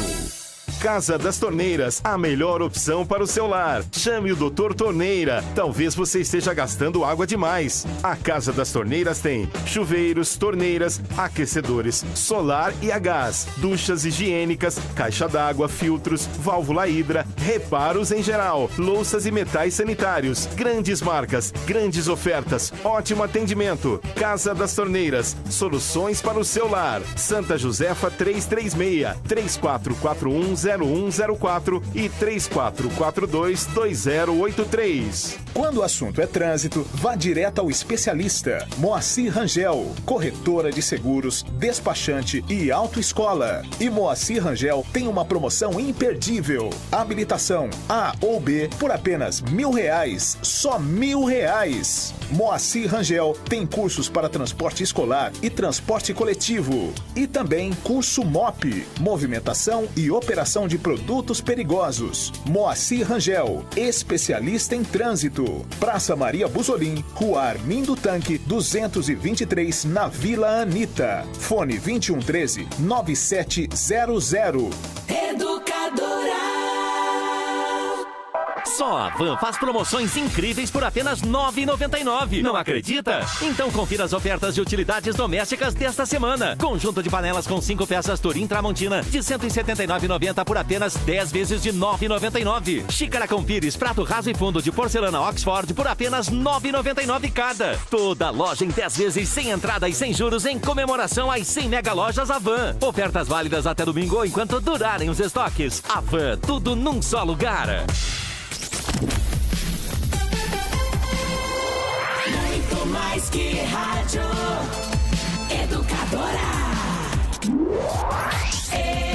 Casa das Torneiras, a melhor opção para o seu lar. Chame o Doutor Torneira. Talvez você esteja gastando água demais. A Casa das Torneiras tem chuveiros, torneiras, aquecedores, solar e a gás, duchas higiênicas, caixa d'água, filtros, válvula hidra, reparos em geral, louças e metais sanitários, grandes marcas, grandes ofertas, ótimo atendimento. Casa das Torneiras, soluções para o seu lar. Santa Josefa 336 34410 0104 e 3442 2083. Quando o assunto é trânsito, vá direto ao especialista Moacir Rangel, corretora de seguros, despachante e autoescola. E Moacir Rangel tem uma promoção imperdível. Habilitação A ou B por apenas mil reais. Só mil reais. Moacir Rangel tem cursos para transporte escolar e transporte coletivo. E também curso MOP, Movimentação e Operação detecção de produtos perigosos. Moacir Rangel, especialista em trânsito. Praça Maria Buzolin, Rua Armindo Tanque, 223, na Vila Anita. Fone 2113 9700. Educadora só a Van faz promoções incríveis por apenas R$ 9,99. Não acredita? Então confira as ofertas de utilidades domésticas desta semana. Conjunto de panelas com 5 peças Turim Tramontina de R$ 179,90 por apenas 10 vezes de R$ 9,99. Xícara com pires, prato raso e fundo de porcelana Oxford por apenas R$ 9,99 cada. Toda loja em 10 vezes sem entrada e sem juros em comemoração às 100 mega lojas Avan. Ofertas válidas até domingo enquanto durarem os estoques. Avan, tudo num só lugar. Muito mais que rádio, educadora.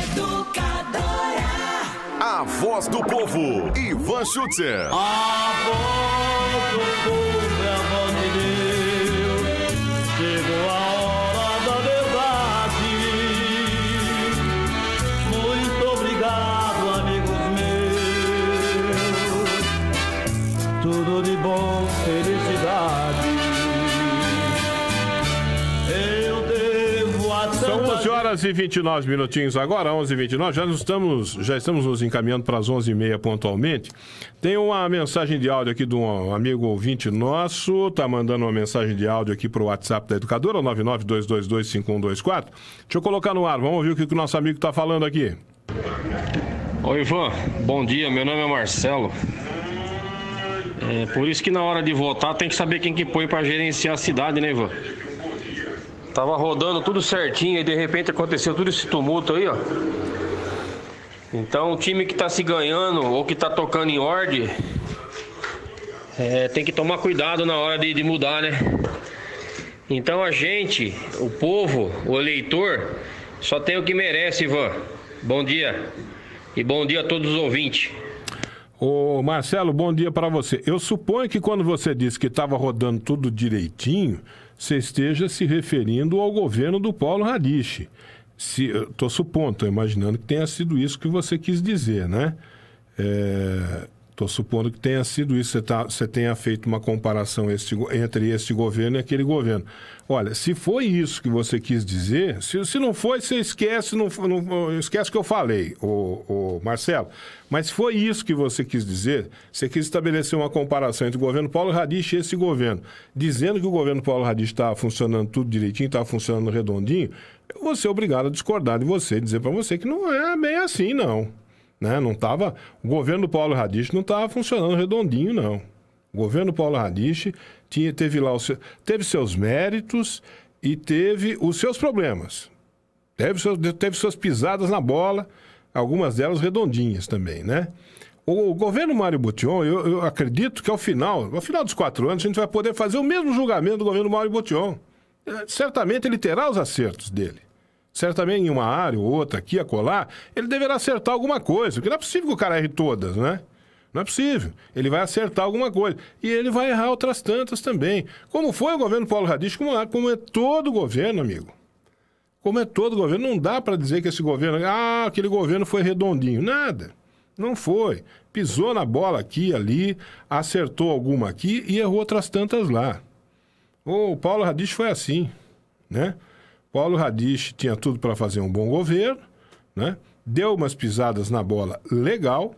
Educadora. A voz do povo, Ivan Schutzer. A voz do povo. horas e 29 minutinhos agora, 11 h 29 já estamos, já estamos nos encaminhando para as 11 h 30 pontualmente. Tem uma mensagem de áudio aqui de um amigo ouvinte nosso, tá mandando uma mensagem de áudio aqui para o WhatsApp da Educadora, 992225124. Deixa eu colocar no ar, vamos ouvir o que o nosso amigo está falando aqui. Oi, Ivan, bom dia, meu nome é Marcelo. É, por isso que na hora de votar tem que saber quem que põe para gerenciar a cidade, né, Ivan? Tava rodando tudo certinho e de repente aconteceu tudo esse tumulto aí, ó. Então o time que tá se ganhando ou que tá tocando em ordem é, tem que tomar cuidado na hora de, de mudar, né? Então a gente, o povo, o eleitor, só tem o que merece, Ivan. Bom dia. E bom dia a todos os ouvintes. Ô Marcelo, bom dia para você. Eu suponho que quando você disse que estava rodando tudo direitinho, você esteja se referindo ao governo do Paulo Radiche. Estou supondo, estou imaginando que tenha sido isso que você quis dizer, né? É, Estou supondo que tenha sido isso, você, tá, você tenha feito uma comparação este, entre este governo e aquele governo. Olha, se foi isso que você quis dizer, se, se não foi, você esquece, não, não esquece que eu falei, o, Marcelo. Mas foi isso que você quis dizer, você quis estabelecer uma comparação entre o governo Paulo Radich e esse governo, dizendo que o governo Paulo Radich estava funcionando tudo direitinho, estava funcionando redondinho, você é obrigado a discordar de você, dizer para você que não é bem assim, não. Né? Não tava, o governo do Paulo Radich não estava funcionando redondinho, não. O governo Paulo Radich tinha, teve lá seu, teve seus méritos e teve os seus problemas. Teve, seus, teve suas pisadas na bola, algumas delas redondinhas também, né? O, o governo Mário Botion, eu, eu, acredito que ao final, ao final dos quatro anos, a gente vai poder fazer o mesmo julgamento do governo Mário Botion. Eh, certamente ele terá os acertos dele certamente em uma área ou outra, aqui, acolá, ele deverá acertar alguma coisa. Porque não é possível que o cara erre todas, né? Não é possível. Ele vai acertar alguma coisa. E ele vai errar outras tantas também. Como foi o governo Paulo Radis, como, é, como é todo governo, amigo. Como é todo governo. Não dá para dizer que esse governo... Ah, aquele governo foi redondinho. Nada. Não foi. Pisou na bola aqui ali, acertou alguma aqui e errou outras tantas lá. O Paulo Radis foi assim, né? Paulo Radich tinha tudo para fazer um bom governo, né? deu umas pisadas na bola legal,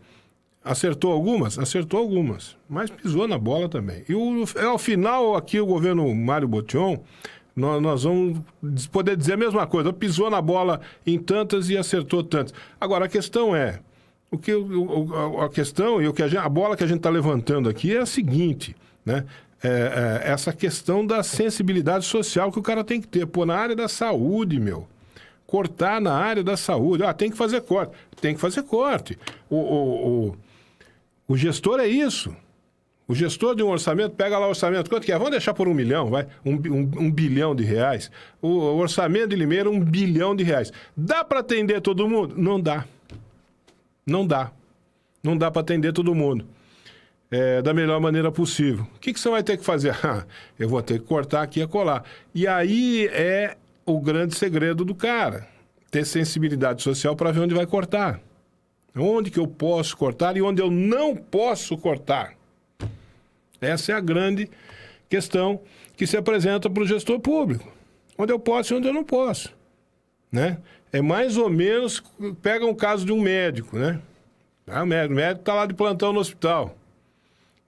acertou algumas, acertou algumas, mas pisou na bola também. E o, é, ao final aqui o governo Mário Botion, nós, nós vamos poder dizer a mesma coisa, pisou na bola em tantas e acertou tantas. Agora a questão é, o que o, a questão e o que a, gente, a bola que a gente está levantando aqui é a seguinte, né? é, é, essa questão da sensibilidade social que o cara tem que ter. Pô, na área da saúde, meu. Cortar na área da saúde. Ah, tem que fazer corte. Tem que fazer corte. O, o, o, o gestor é isso. O gestor de um orçamento pega lá o orçamento. Quanto que é? Vamos deixar por um milhão, vai? Um, um, um bilhão de reais. O, o, orçamento de Limeira, um bilhão de reais. Dá para atender todo mundo? Não dá. Não dá. Não dá para atender todo mundo é, da melhor maneira possível. O que, que você vai ter que fazer? *laughs* Ah, eu vou ter que cortar aqui e colar. E aí é o grande segredo do cara: ter sensibilidade social para ver onde vai cortar. Onde que eu posso cortar e onde eu não posso cortar. Essa é a grande questão que se apresenta para o gestor público. Onde eu posso e onde eu não posso. Né? É mais ou menos, pega um caso de um médico, né? Ah, o médico está lá de plantão no hospital.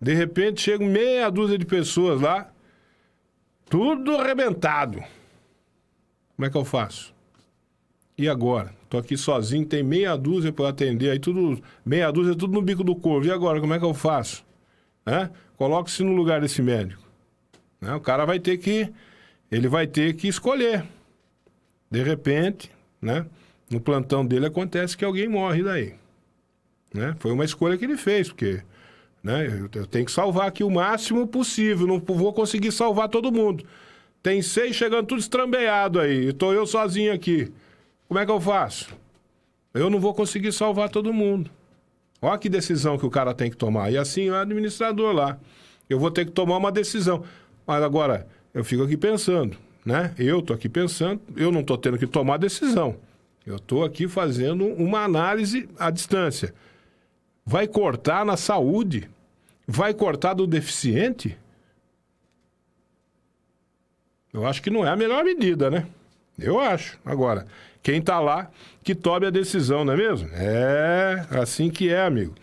De repente chegam meia dúzia de pessoas lá, tudo arrebentado. Como é que eu faço? E agora? Tô aqui sozinho, tem meia dúzia para atender, aí tudo, meia dúzia tudo no bico do corvo. E agora, como é que eu faço? Né? Coloque-se no lugar desse médico. Né? O cara vai ter que, ele vai ter que escolher. De repente, né? No plantão dele acontece que alguém morre daí. Né? Foi uma escolha que ele fez, porque né? Eu, eu tenho que salvar aqui o máximo possível, não vou conseguir salvar todo mundo. Tem seis chegando tudo estrambeado aí, estou eu sozinho aqui. Como é que eu faço? Eu não vou conseguir salvar todo mundo. Olha que decisão que o cara tem que tomar. E assim é o administrador lá. Eu vou ter que tomar uma decisão. Mas agora, eu fico aqui pensando, né? Eu estou aqui pensando, eu não estou tendo que tomar decisão. Eu estou aqui fazendo uma análise à distância. Vai cortar na saúde? Vai cortar do deficiente? Eu acho que não é a melhor medida, né? Eu acho. Agora, quem está lá, que tome a decisão, não é mesmo? É assim que é, amigo.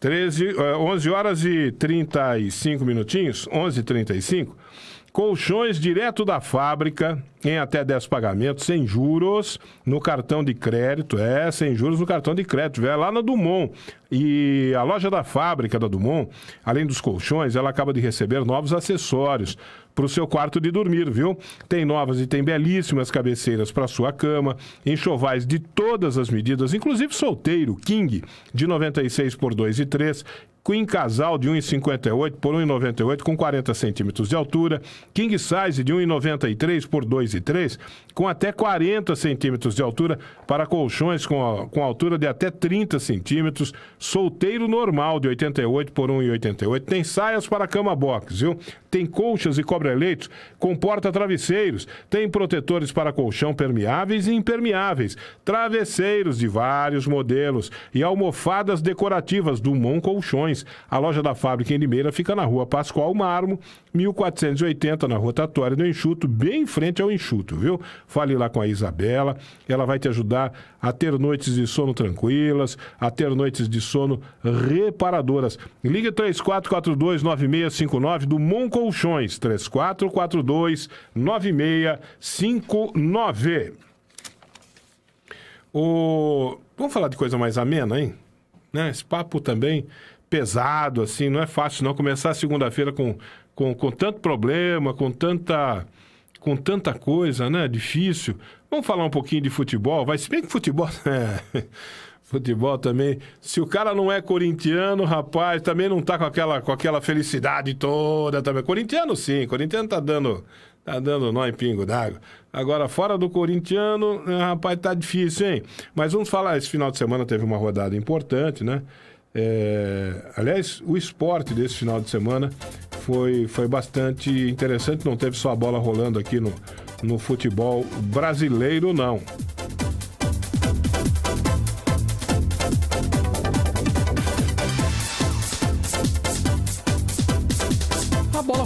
13, 11 eh, horas e 35 minutinhos, 11 e 35. Colchões direto da fábrica, em até 10 pagamentos, sem juros, no cartão de crédito. É, sem juros no cartão de crédito. Vai é lá na Dumont. E a loja da fábrica da Dumont, além dos colchões, ela acaba de receber novos acessórios para o seu quarto de dormir, viu? Tem novas e tem belíssimas cabeceiras para sua cama, enxovais de todas as medidas, inclusive solteiro, king, de 96 por 2 e 3, Queen Casal de 1,58 por 1,98 com 40 centímetros de altura, King Size de 1,93 por 2,3 com até 40 centímetros de altura para colchões com, com altura de até 30 centímetros, solteiro normal de 88 por 1,88, tem saias para cama box, viu? Tem colchas e cobre-leitos com porta-travesseiros, tem protetores para colchão permeáveis e impermeáveis, travesseiros de vários modelos e almofadas decorativas do Mon Colchões a loja da fábrica em Limeira fica na rua Pascoal Marmo, 1480, na rotatória do Enxuto, bem em frente ao Enxuto, viu? Fale lá com a Isabela, ela vai te ajudar a ter noites de sono tranquilas, a ter noites de sono reparadoras. Ligue 3442-9659 do Mon Colchões, 3442-9659. O... Vamos falar de coisa mais amena, hein? Né? Esse papo também pesado, assim, não é fácil não começar a segunda-feira com, com, com tanto problema, com tanta com tanta coisa, né? Difícil. Vamos falar um pouquinho de futebol, vai. Se bem que futebol. *laughs* É, futebol também. Se o cara não é corintiano, rapaz, também não tá com aquela, com aquela felicidade toda também. Corintiano sim, corintiano tá dando. Tá dando nó em pingo d'água. Agora, fora do corintiano, é, rapaz, tá difícil, hein? Mas vamos falar, esse final de semana teve uma rodada importante, né? É, aliás, o esporte desse final de semana foi, foi bastante interessante. Não teve só a bola rolando aqui no, no futebol brasileiro, não.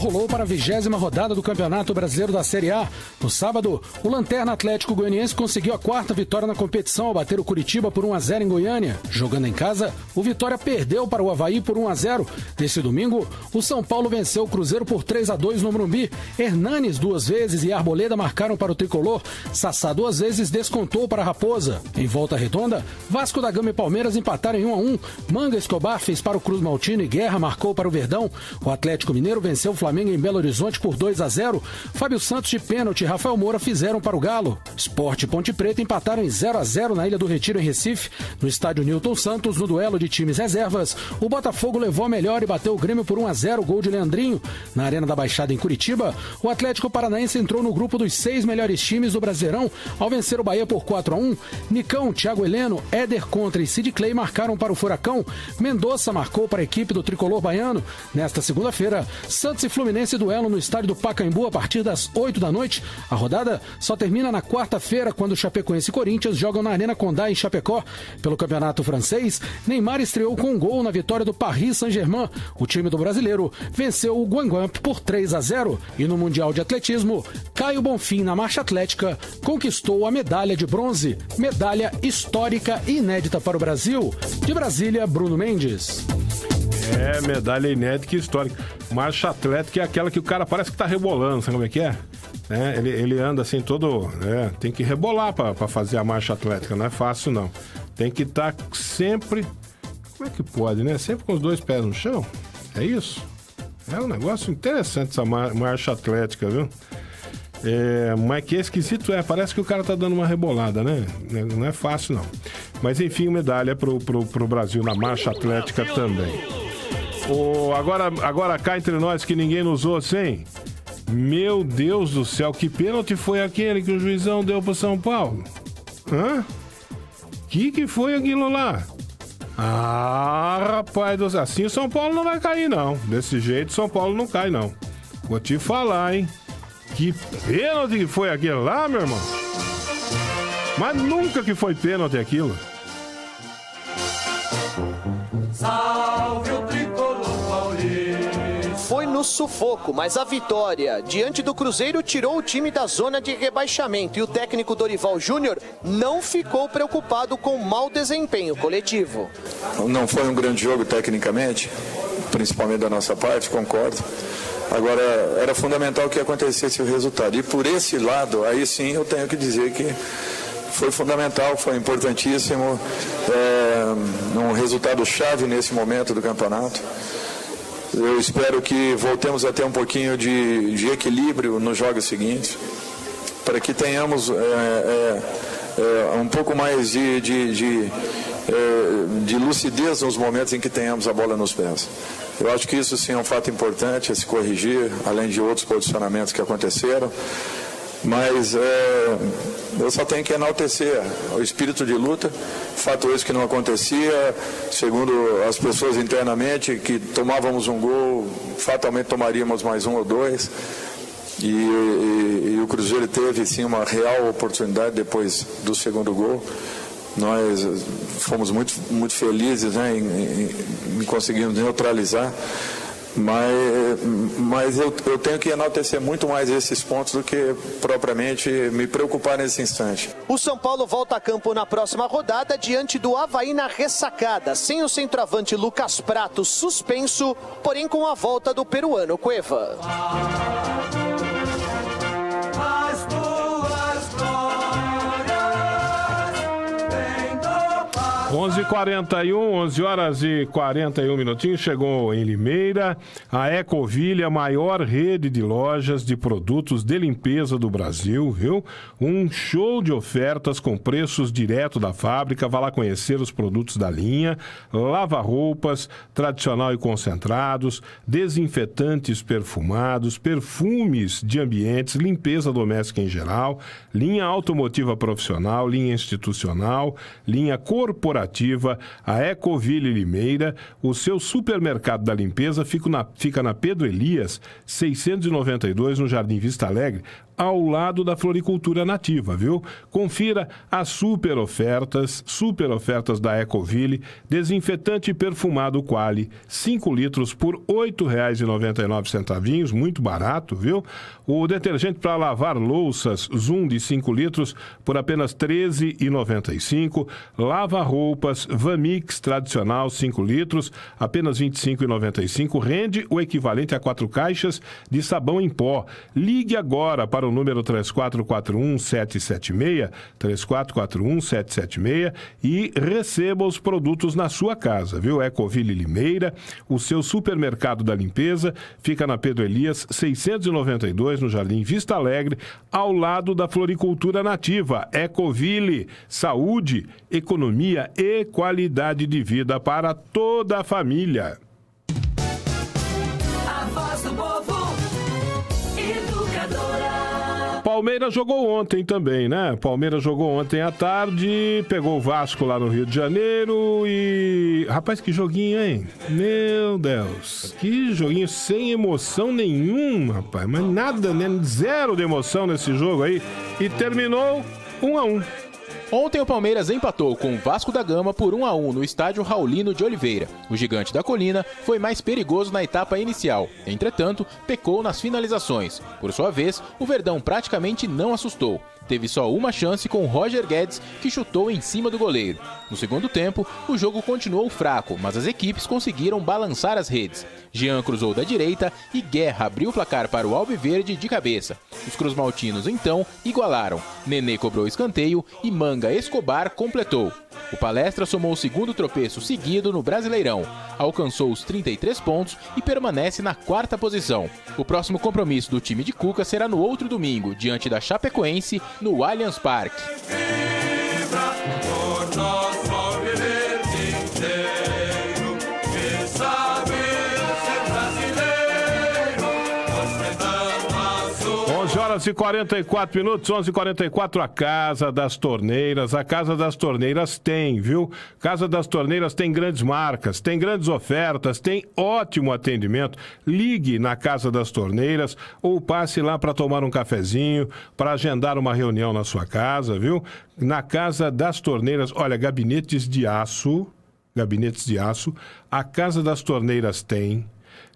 decolou para a vigésima rodada do Campeonato Brasileiro da Série A. No sábado, o Lanterna Atlético Goianiense conseguiu a quarta vitória na competição ao bater o Curitiba por 1 a 0 em Goiânia. Jogando em casa, o Vitória perdeu para o Havaí por 1 a 0. Nesse domingo, o São Paulo venceu o Cruzeiro por 3 a 2 no Morumbi. Hernanes duas vezes e Arboleda marcaram para o tricolor. Sassá duas vezes descontou para a Raposa. Em volta redonda, Vasco da Gama e Palmeiras empataram em 1 a 1. Manga Escobar fez para o Cruz Maltino e Guerra marcou para o Verdão. O Atlético Mineiro venceu o Flamengo Flamengo em Belo Horizonte por 2 a 0, Fábio Santos de pênalti e Rafael Moura fizeram para o Galo. Esporte e Ponte Preta empataram em 0 a 0 na Ilha do Retiro em Recife. No estádio Newton Santos, no duelo de times reservas, o Botafogo levou a melhor e bateu o Grêmio por 1 a 0, gol de Leandrinho. Na Arena da Baixada em Curitiba, o Atlético Paranaense entrou no grupo dos seis melhores times do Brasileirão ao vencer o Bahia por 4 a 1. Nicão, Thiago Heleno, Éder Contra e Sid Clay marcaram para o Furacão. Mendonça marcou para a equipe do tricolor baiano. Nesta segunda-feira, Santos e Fluminense Fluminense duelo no estádio do Pacaembu a partir das 8 da noite. A rodada só termina na quarta-feira, quando Chapecoense e Corinthians jogam na Arena Condá em Chapecó. Pelo Campeonato Francês, Neymar estreou com um gol na vitória do Paris Saint-Germain. O time do brasileiro venceu o Guanguamp por 3 a 0. E no Mundial de Atletismo, Caio Bonfim, na marcha atlética, conquistou a medalha de bronze, medalha histórica e inédita para o Brasil. De Brasília, Bruno Mendes. É, medalha inédita e histórica. Marcha atlética que é aquela que o cara parece que tá rebolando, sabe como é que é? Né? Ele, ele anda assim todo. É, tem que rebolar para fazer a marcha atlética, não é fácil não. Tem que estar tá sempre. Como é que pode, né? Sempre com os dois pés no chão? É isso? É um negócio interessante essa mar marcha atlética, viu? É, mas que esquisito é, parece que o cara tá dando uma rebolada, né? né não é fácil não. Mas enfim, medalha pro, pro, pro Brasil na marcha atlética também. O, agora, agora cá entre nós que ninguém nos ouça, hein? Meu Deus do céu, que pênalti foi aquele que o juizão deu pro São Paulo? Hã? Que que foi aquilo lá? Ah, rapaz, do... assim o São Paulo não vai cair, não. Desse jeito, São Paulo não cai, não. Vou te falar, hein? Que pênalti que foi aquele lá, meu irmão? Mas nunca que foi pênalti aquilo. no sufoco, mas a vitória diante do Cruzeiro tirou o time da zona de rebaixamento e o técnico Dorival Júnior não ficou preocupado com o mau desempenho coletivo. Não foi um grande jogo tecnicamente, principalmente da nossa parte, concordo. Agora, era fundamental que acontecesse o resultado. E por esse lado, aí sim eu tenho que dizer que foi fundamental, foi importantíssimo, é, um resultado chave nesse momento do campeonato. Eu espero que voltemos a ter um pouquinho de, de equilíbrio nos jogos seguintes, para que tenhamos é, é, é um pouco mais de, de, de, é, de lucidez nos momentos em que tenhamos a bola nos pés. Eu acho que isso sim é um fato importante a se corrigir, além de outros posicionamentos que aconteceram. Mas é, eu só tenho que enaltecer o espírito de luta, fato esse que não acontecia, segundo as pessoas internamente, que tomávamos um gol, fatalmente tomaríamos mais um ou dois. E, e, e o Cruzeiro teve sim uma real oportunidade depois do segundo gol nós fomos muito, muito felizes né, em, em, em conseguirmos neutralizar mas, mas eu, eu tenho que enaltecer muito mais esses pontos do que propriamente me preocupar nesse instante. O São Paulo volta a campo na próxima rodada diante do Havaí na ressacada, sem o centroavante Lucas Prato suspenso, porém com a volta do peruano Cueva. 11:41, 11 horas e 41 minutinhos, chegou em Limeira a Ecoville, a maior rede de lojas de produtos de limpeza do Brasil, viu? Um show de ofertas com preços direto da fábrica, vá lá conhecer os produtos da linha, lava-roupas, tradicional e concentrados, desinfetantes perfumados, perfumes de ambientes, limpeza doméstica em geral, linha automotiva profissional, linha institucional, linha corporativa corporativa, a Ecoville Limeira. O seu supermercado da limpeza fica na, fica na Pedro Elias, 692, no Jardim Vista Alegre, ao lado da floricultura nativa, viu? Confira as super ofertas, super ofertas da Ecoville, desinfetante perfumado Quali, 5 litros por R$ 8,99, muito barato, viu? O detergente para lavar louças Zoom de 5 litros por apenas R$ 13,95, lava-roupa roupas Vamix tradicional 5 litros, apenas R$ 25,95, rende o equivalente a quatro caixas de sabão em pó. Ligue agora para o número 3441-776, 3441-776 e receba os produtos na sua casa, viu? Ecoville Limeira, o seu supermercado da limpeza, fica na Pedro Elias 692, no Jardim Vista Alegre, ao lado da floricultura nativa. Ecoville, saúde, economia e qualidade de vida para toda a família. A voz do povo, educadora. Palmeiras jogou ontem também, né? Palmeiras jogou ontem à tarde, pegou o Vasco lá no Rio de Janeiro e. Rapaz, que joguinho, hein? Meu Deus, que joguinho sem emoção nenhuma, rapaz. Mas nada, né? Zero de emoção nesse jogo aí. E terminou um a um. Ontem o Palmeiras empatou com o Vasco da Gama por 1 a 1 no estádio Raulino de Oliveira. O gigante da colina foi mais perigoso na etapa inicial. Entretanto, pecou nas finalizações. Por sua vez, o Verdão praticamente não assustou teve só uma chance com Roger Guedes, que chutou em cima do goleiro. No segundo tempo, o jogo continuou fraco, mas as equipes conseguiram balançar as redes. Jean cruzou da direita e Guerra abriu o placar para o Alviverde de cabeça. Os cruzmaltinos então igualaram. Nenê cobrou escanteio e Manga Escobar completou. O Palestra somou o segundo tropeço seguido no Brasileirão, alcançou os 33 pontos e permanece na quarta posição. O próximo compromisso do time de Cuca será no outro domingo, diante da Chapecoense, no Allianz Parque. 11:44 minutos, 11:44 a Casa das Torneiras. A Casa das Torneiras tem, viu? Casa das Torneiras tem grandes marcas, tem grandes ofertas, tem ótimo atendimento. Ligue na Casa das Torneiras ou passe lá para tomar um cafezinho, para agendar uma reunião na sua casa, viu? Na Casa das Torneiras, olha, gabinetes de aço, gabinetes de aço, a Casa das Torneiras tem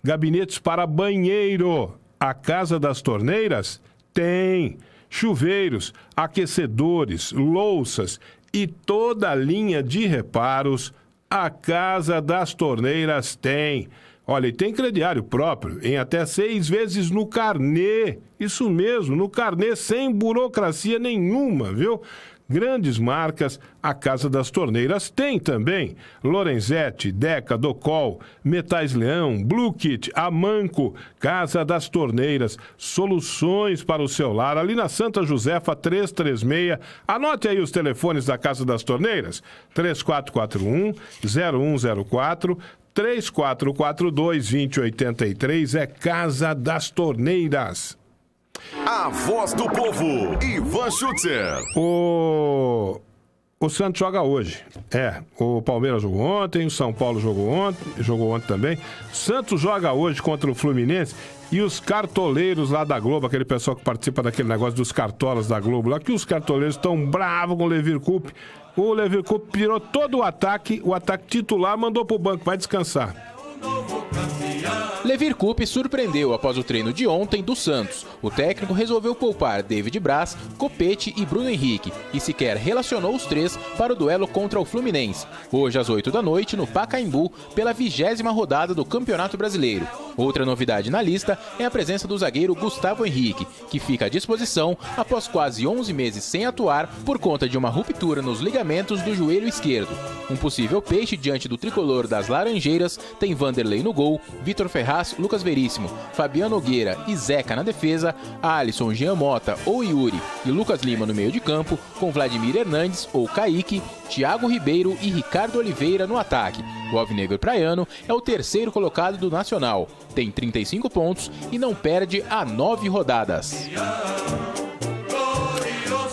gabinetes para banheiro. A Casa das Torneiras tem. Chuveiros, aquecedores, louças e toda a linha de reparos, a Casa das Torneiras tem. Olha, e tem crediário próprio em até seis vezes no carnê. Isso mesmo, no carnê sem burocracia nenhuma, viu? Grandes marcas, a Casa das Torneiras tem também. Lorenzetti, Deca, Docol, Metais Leão, Blue Kit, Amanco, Casa das Torneiras. Soluções para o seu lar, ali na Santa Josefa 336. Anote aí os telefones da Casa das Torneiras: 3441 0104 3442 2083 é Casa das Torneiras. A voz do povo, Ivan Schutzer. O. O Santos joga hoje. É, o Palmeiras jogou ontem, o São Paulo jogou ontem, jogou ontem também. Santos joga hoje contra o Fluminense e os cartoleiros lá da Globo, aquele pessoal que participa daquele negócio dos cartolas da Globo lá, que os cartoleiros estão bravos com o Levir Coupe. O Levir Coupe pirou todo o ataque, o ataque titular mandou pro banco, vai descansar. Levir Coupe surpreendeu após o treino de ontem do Santos. O técnico resolveu poupar David Braz, Copete e Bruno Henrique e sequer relacionou os três para o duelo contra o Fluminense, hoje às 8 da noite no Pacaembu, pela vigésima rodada do Campeonato Brasileiro. Outra novidade na lista é a presença do zagueiro Gustavo Henrique, que fica à disposição após quase 11 meses sem atuar por conta de uma ruptura nos ligamentos do joelho esquerdo. Um possível peixe diante do tricolor das Laranjeiras tem Vanderlei no gol, Vitor Ferraz, Lucas Veríssimo, Fabiano Nogueira e Zeca na defesa, Alisson, Jean Mota ou Yuri e Lucas Lima no meio de campo, com Vladimir Hernandes ou Kaique, Thiago Ribeiro e Ricardo Oliveira no ataque. O Alvinegro Praiano é o terceiro colocado do Nacional, tem 35 pontos e não perde a nove rodadas.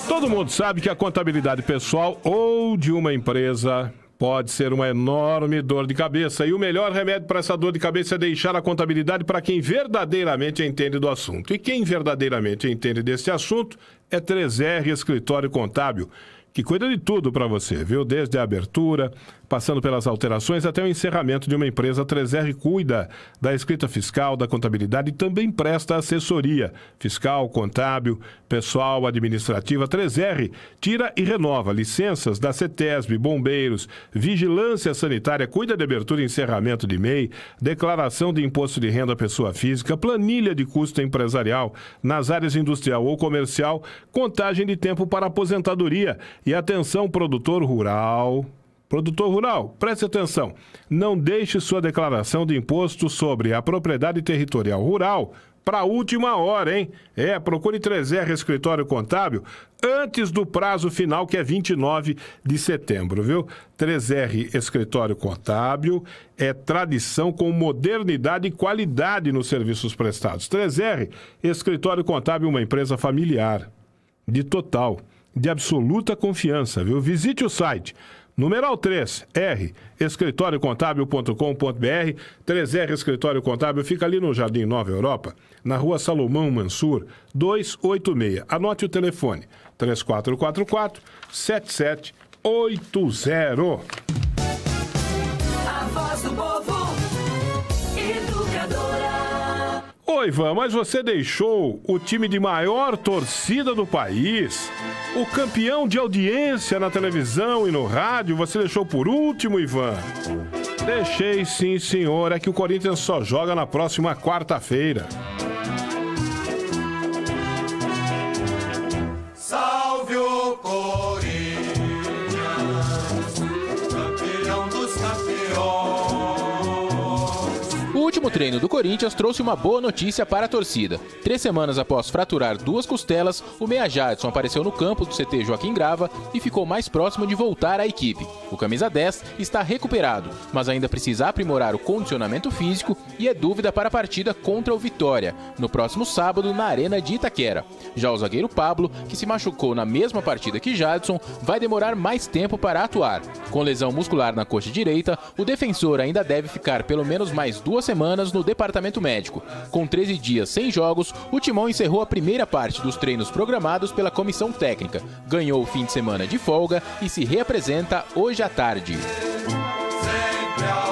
Todo mundo sabe que a contabilidade pessoal ou de uma empresa pode ser uma enorme dor de cabeça. E o melhor remédio para essa dor de cabeça é deixar a contabilidade para quem verdadeiramente entende do assunto. E quem verdadeiramente entende desse assunto é 3R Escritório Contábil que cuida de tudo para você, viu? Desde a abertura passando pelas alterações até o encerramento de uma empresa, 3R cuida da escrita fiscal, da contabilidade e também presta assessoria fiscal, contábil, pessoal, administrativa. 3R tira e renova licenças da CETESB, bombeiros, vigilância sanitária, cuida de abertura e encerramento de MEI, declaração de imposto de renda à pessoa física, planilha de custo empresarial nas áreas industrial ou comercial, contagem de tempo para aposentadoria e atenção produtor rural, Produtor rural, preste atenção. Não deixe sua declaração de imposto sobre a propriedade territorial rural para a última hora, hein? É, procure 3R Escritório Contábil antes do prazo final, que é 29 de setembro, viu? 3R Escritório Contábil é tradição com modernidade e qualidade nos serviços prestados. 3R Escritório Contábil, é uma empresa familiar, de total, de absoluta confiança, viu? Visite o site Numeral 3, R, escritóriocontábil.com.br, 3R Escritório Contábil, fica ali no Jardim Nova Europa, na rua Salomão Mansur, 286. Anote o telefone, 3444 7780. A voz do povo. Ô Ivan, mas você deixou o time de maior torcida do país, o campeão de audiência na televisão e no rádio, você deixou por último, Ivan? Deixei sim, senhor. É que o Corinthians só joga na próxima quarta-feira. Salve o Corinthians! último treino do Corinthians trouxe uma boa notícia para a torcida. Três semanas após fraturar duas costelas, o Meia Jadson apareceu no campo do CT Joaquim Grava e ficou mais próximo de voltar à equipe. O camisa 10 está recuperado, mas ainda precisa aprimorar o condicionamento físico e é dúvida para a partida contra o Vitória, no próximo sábado na Arena de Itaquera. Já o zagueiro Pablo, que se machucou na mesma partida que Jadson, vai demorar mais tempo para atuar. Com lesão muscular na coxa direita, o defensor ainda deve ficar pelo menos mais duas semanas semanas no departamento médico. Com 13 dias sem jogos, o Timão encerrou a primeira parte dos treinos programados pela comissão técnica, ganhou o fim de semana de folga e se reapresenta hoje à tarde. Sempre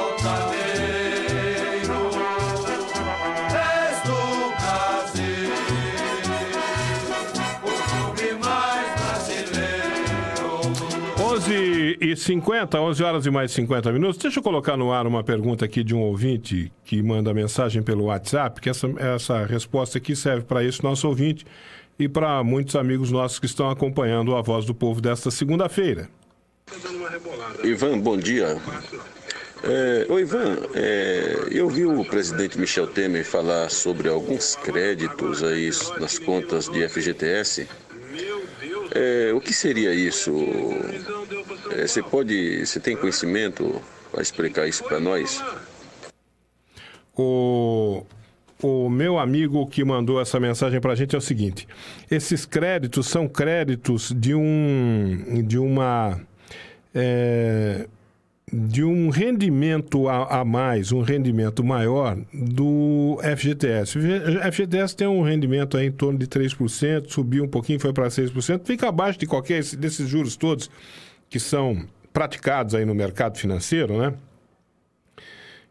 e 50, 11 horas e mais 50 minutos. Deixa eu colocar no ar uma pergunta aqui de um ouvinte que manda mensagem pelo WhatsApp, que essa, essa resposta aqui serve para esse nosso ouvinte e para muitos amigos nossos que estão acompanhando a Voz do Povo desta segunda-feira. Ivan, bom dia. É, ô Ivan, é, eu vi o presidente Michel Temer falar sobre alguns créditos aí nas contas de FGTS é, o que seria isso? É, você pode, você tem conhecimento para explicar isso para nós? O, o meu amigo que mandou essa mensagem para a gente é o seguinte: esses créditos são créditos de um, de uma é, de um rendimento a, a, mais, um rendimento maior do FGTS. O FGTS tem um rendimento aí em torno de 3%, subiu um pouquinho, foi para 6%, fica abaixo de qualquer desses juros todos que são praticados aí no mercado financeiro, né?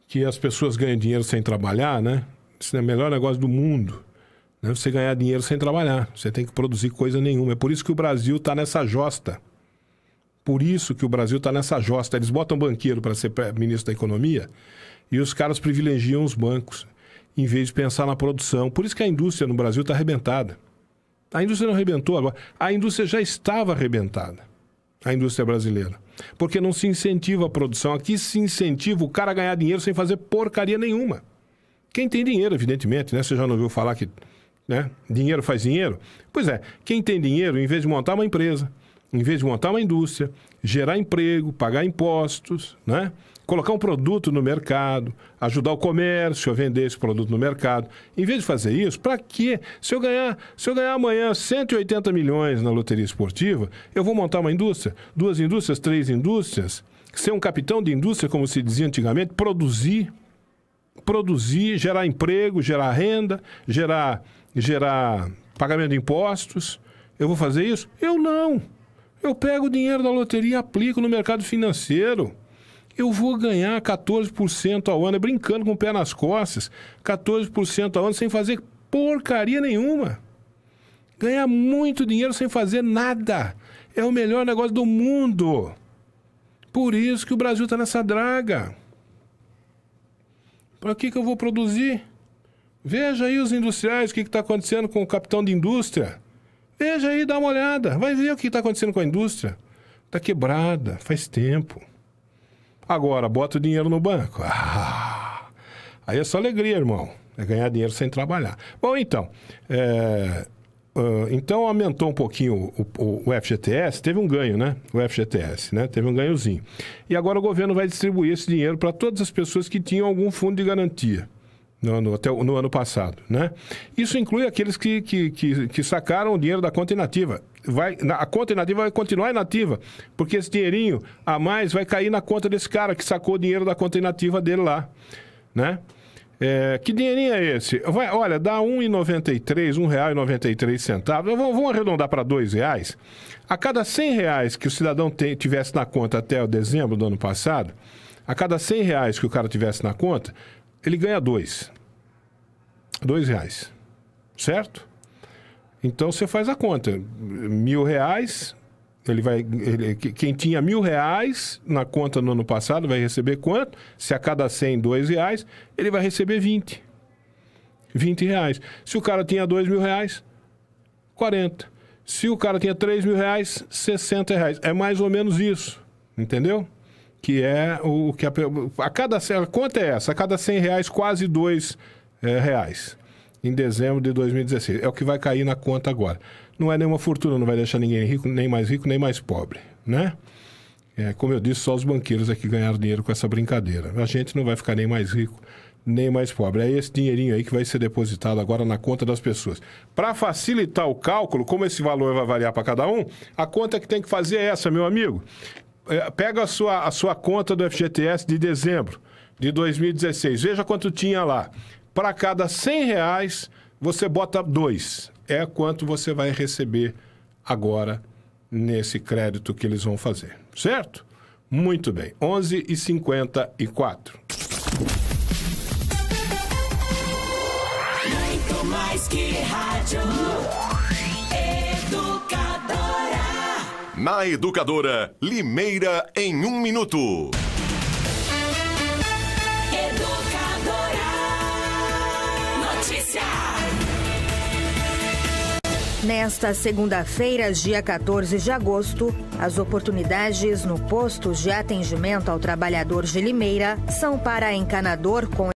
Que as pessoas ganham dinheiro sem trabalhar, né? Isso é o melhor negócio do mundo. Né? Você ganhar dinheiro sem trabalhar. Você tem que produzir coisa nenhuma. É por isso que o Brasil está nessa josta. Por isso que o Brasil está nessa josta. Eles botam banqueiro para ser ministro da Economia e os caras privilegiam os bancos em vez de pensar na produção. Por isso que a indústria no Brasil está arrebentada. A indústria não arrebentou agora. A indústria já estava arrebentada, a indústria brasileira. Porque não se incentiva a produção. Aqui se incentiva o cara a ganhar dinheiro sem fazer porcaria nenhuma. Quem tem dinheiro, evidentemente, né? Você já não ouviu falar que né? dinheiro faz dinheiro? Pois é, quem tem dinheiro, em vez de montar uma empresa, em vez de montar uma indústria, gerar emprego, pagar impostos, né? colocar um produto no mercado, ajudar o comércio a vender esse produto no mercado. Em vez de fazer isso, para quê? Se eu, ganhar, se eu ganhar amanhã 180 milhões na loteria esportiva, eu vou montar uma indústria, duas indústrias, três indústrias, ser um capitão de indústria, como se dizia antigamente, produzir, produzir, gerar emprego, gerar renda, gerar, gerar pagamento de impostos. Eu vou fazer isso? Eu não. Eu pego o dinheiro da loteria e aplico no mercado financeiro. Eu vou ganhar 14% ao ano, é brincando com o pé nas costas, 14% ao ano sem fazer porcaria nenhuma. Ganhar muito dinheiro sem fazer nada. É o melhor negócio do mundo. Por isso que o Brasil está nessa draga. Para que, que eu vou produzir? Veja aí os industriais, o que está acontecendo com o capitão de indústria. Veja aí, dá uma olhada. Vai ver o que está acontecendo com a indústria. Está quebrada, faz tempo. Agora, bota o dinheiro no banco. Ah, aí é só alegria, irmão. É ganhar dinheiro sem trabalhar. Bom, então. É, uh, então aumentou um pouquinho o, o, o, FGTS, teve um ganho, né? O FGTS, né? Teve um ganhozinho. E agora o governo vai distribuir esse dinheiro para todas as pessoas que tinham algum fundo de garantia no até, no ano passado. Né? Isso inclui aqueles que, que, que, que sacaram o dinheiro da conta inativa. Vai, a conta inativa vai continuar inativa, porque esse dinheirinho a mais vai cair na conta desse cara que sacou o dinheiro da conta inativa dele lá. Né? É, que dinheirinho é esse? Vai, olha, dá R$ 1,93, R$ 1,93. Vamos, vamos arredondar para R$ reais. A cada R$ reais que o cidadão te, tivesse na conta até o dezembro do ano passado, a cada R$ reais que o cara tivesse na conta, ele ganha dois dois reais, certo? Então você faz a conta, mil reais, ele vai, ele, quem tinha mil reais na conta no ano passado vai receber quanto? Se a cada cem, dois reais, ele vai receber vinte, vinte reais. Se o cara tinha dois mil reais, quarenta. Se o cara tinha três mil reais, sessenta reais. É mais ou menos isso, entendeu? Que é o que a, a cada a conta é essa. A cada cem reais, quase dois é, reais em dezembro de 2016. É o que vai cair na conta agora. Não é nenhuma fortuna, não vai deixar ninguém rico, nem mais rico, nem mais pobre, né? É, como eu disse, só os banqueiros é que ganharam dinheiro com essa brincadeira. A gente não vai ficar nem mais rico, nem mais pobre. É esse dinheirinho aí que vai ser depositado agora na conta das pessoas. Para facilitar o cálculo, como esse valor vai variar para cada um, a conta que tem que fazer é essa, meu amigo. É, pega a sua, a sua conta do FGTS de dezembro de 2016. Veja quanto tinha lá. Para cada 100 reais, você bota dois. É quanto você vai receber agora nesse crédito que eles vão fazer, certo? Muito bem, 11 e 54. Muito mais que rádio, educadora. Na Educadora, Limeira em um minuto. Nesta segunda-feira, dia 14 de agosto, as oportunidades no posto de atendimento ao trabalhador de Limeira são para encanador com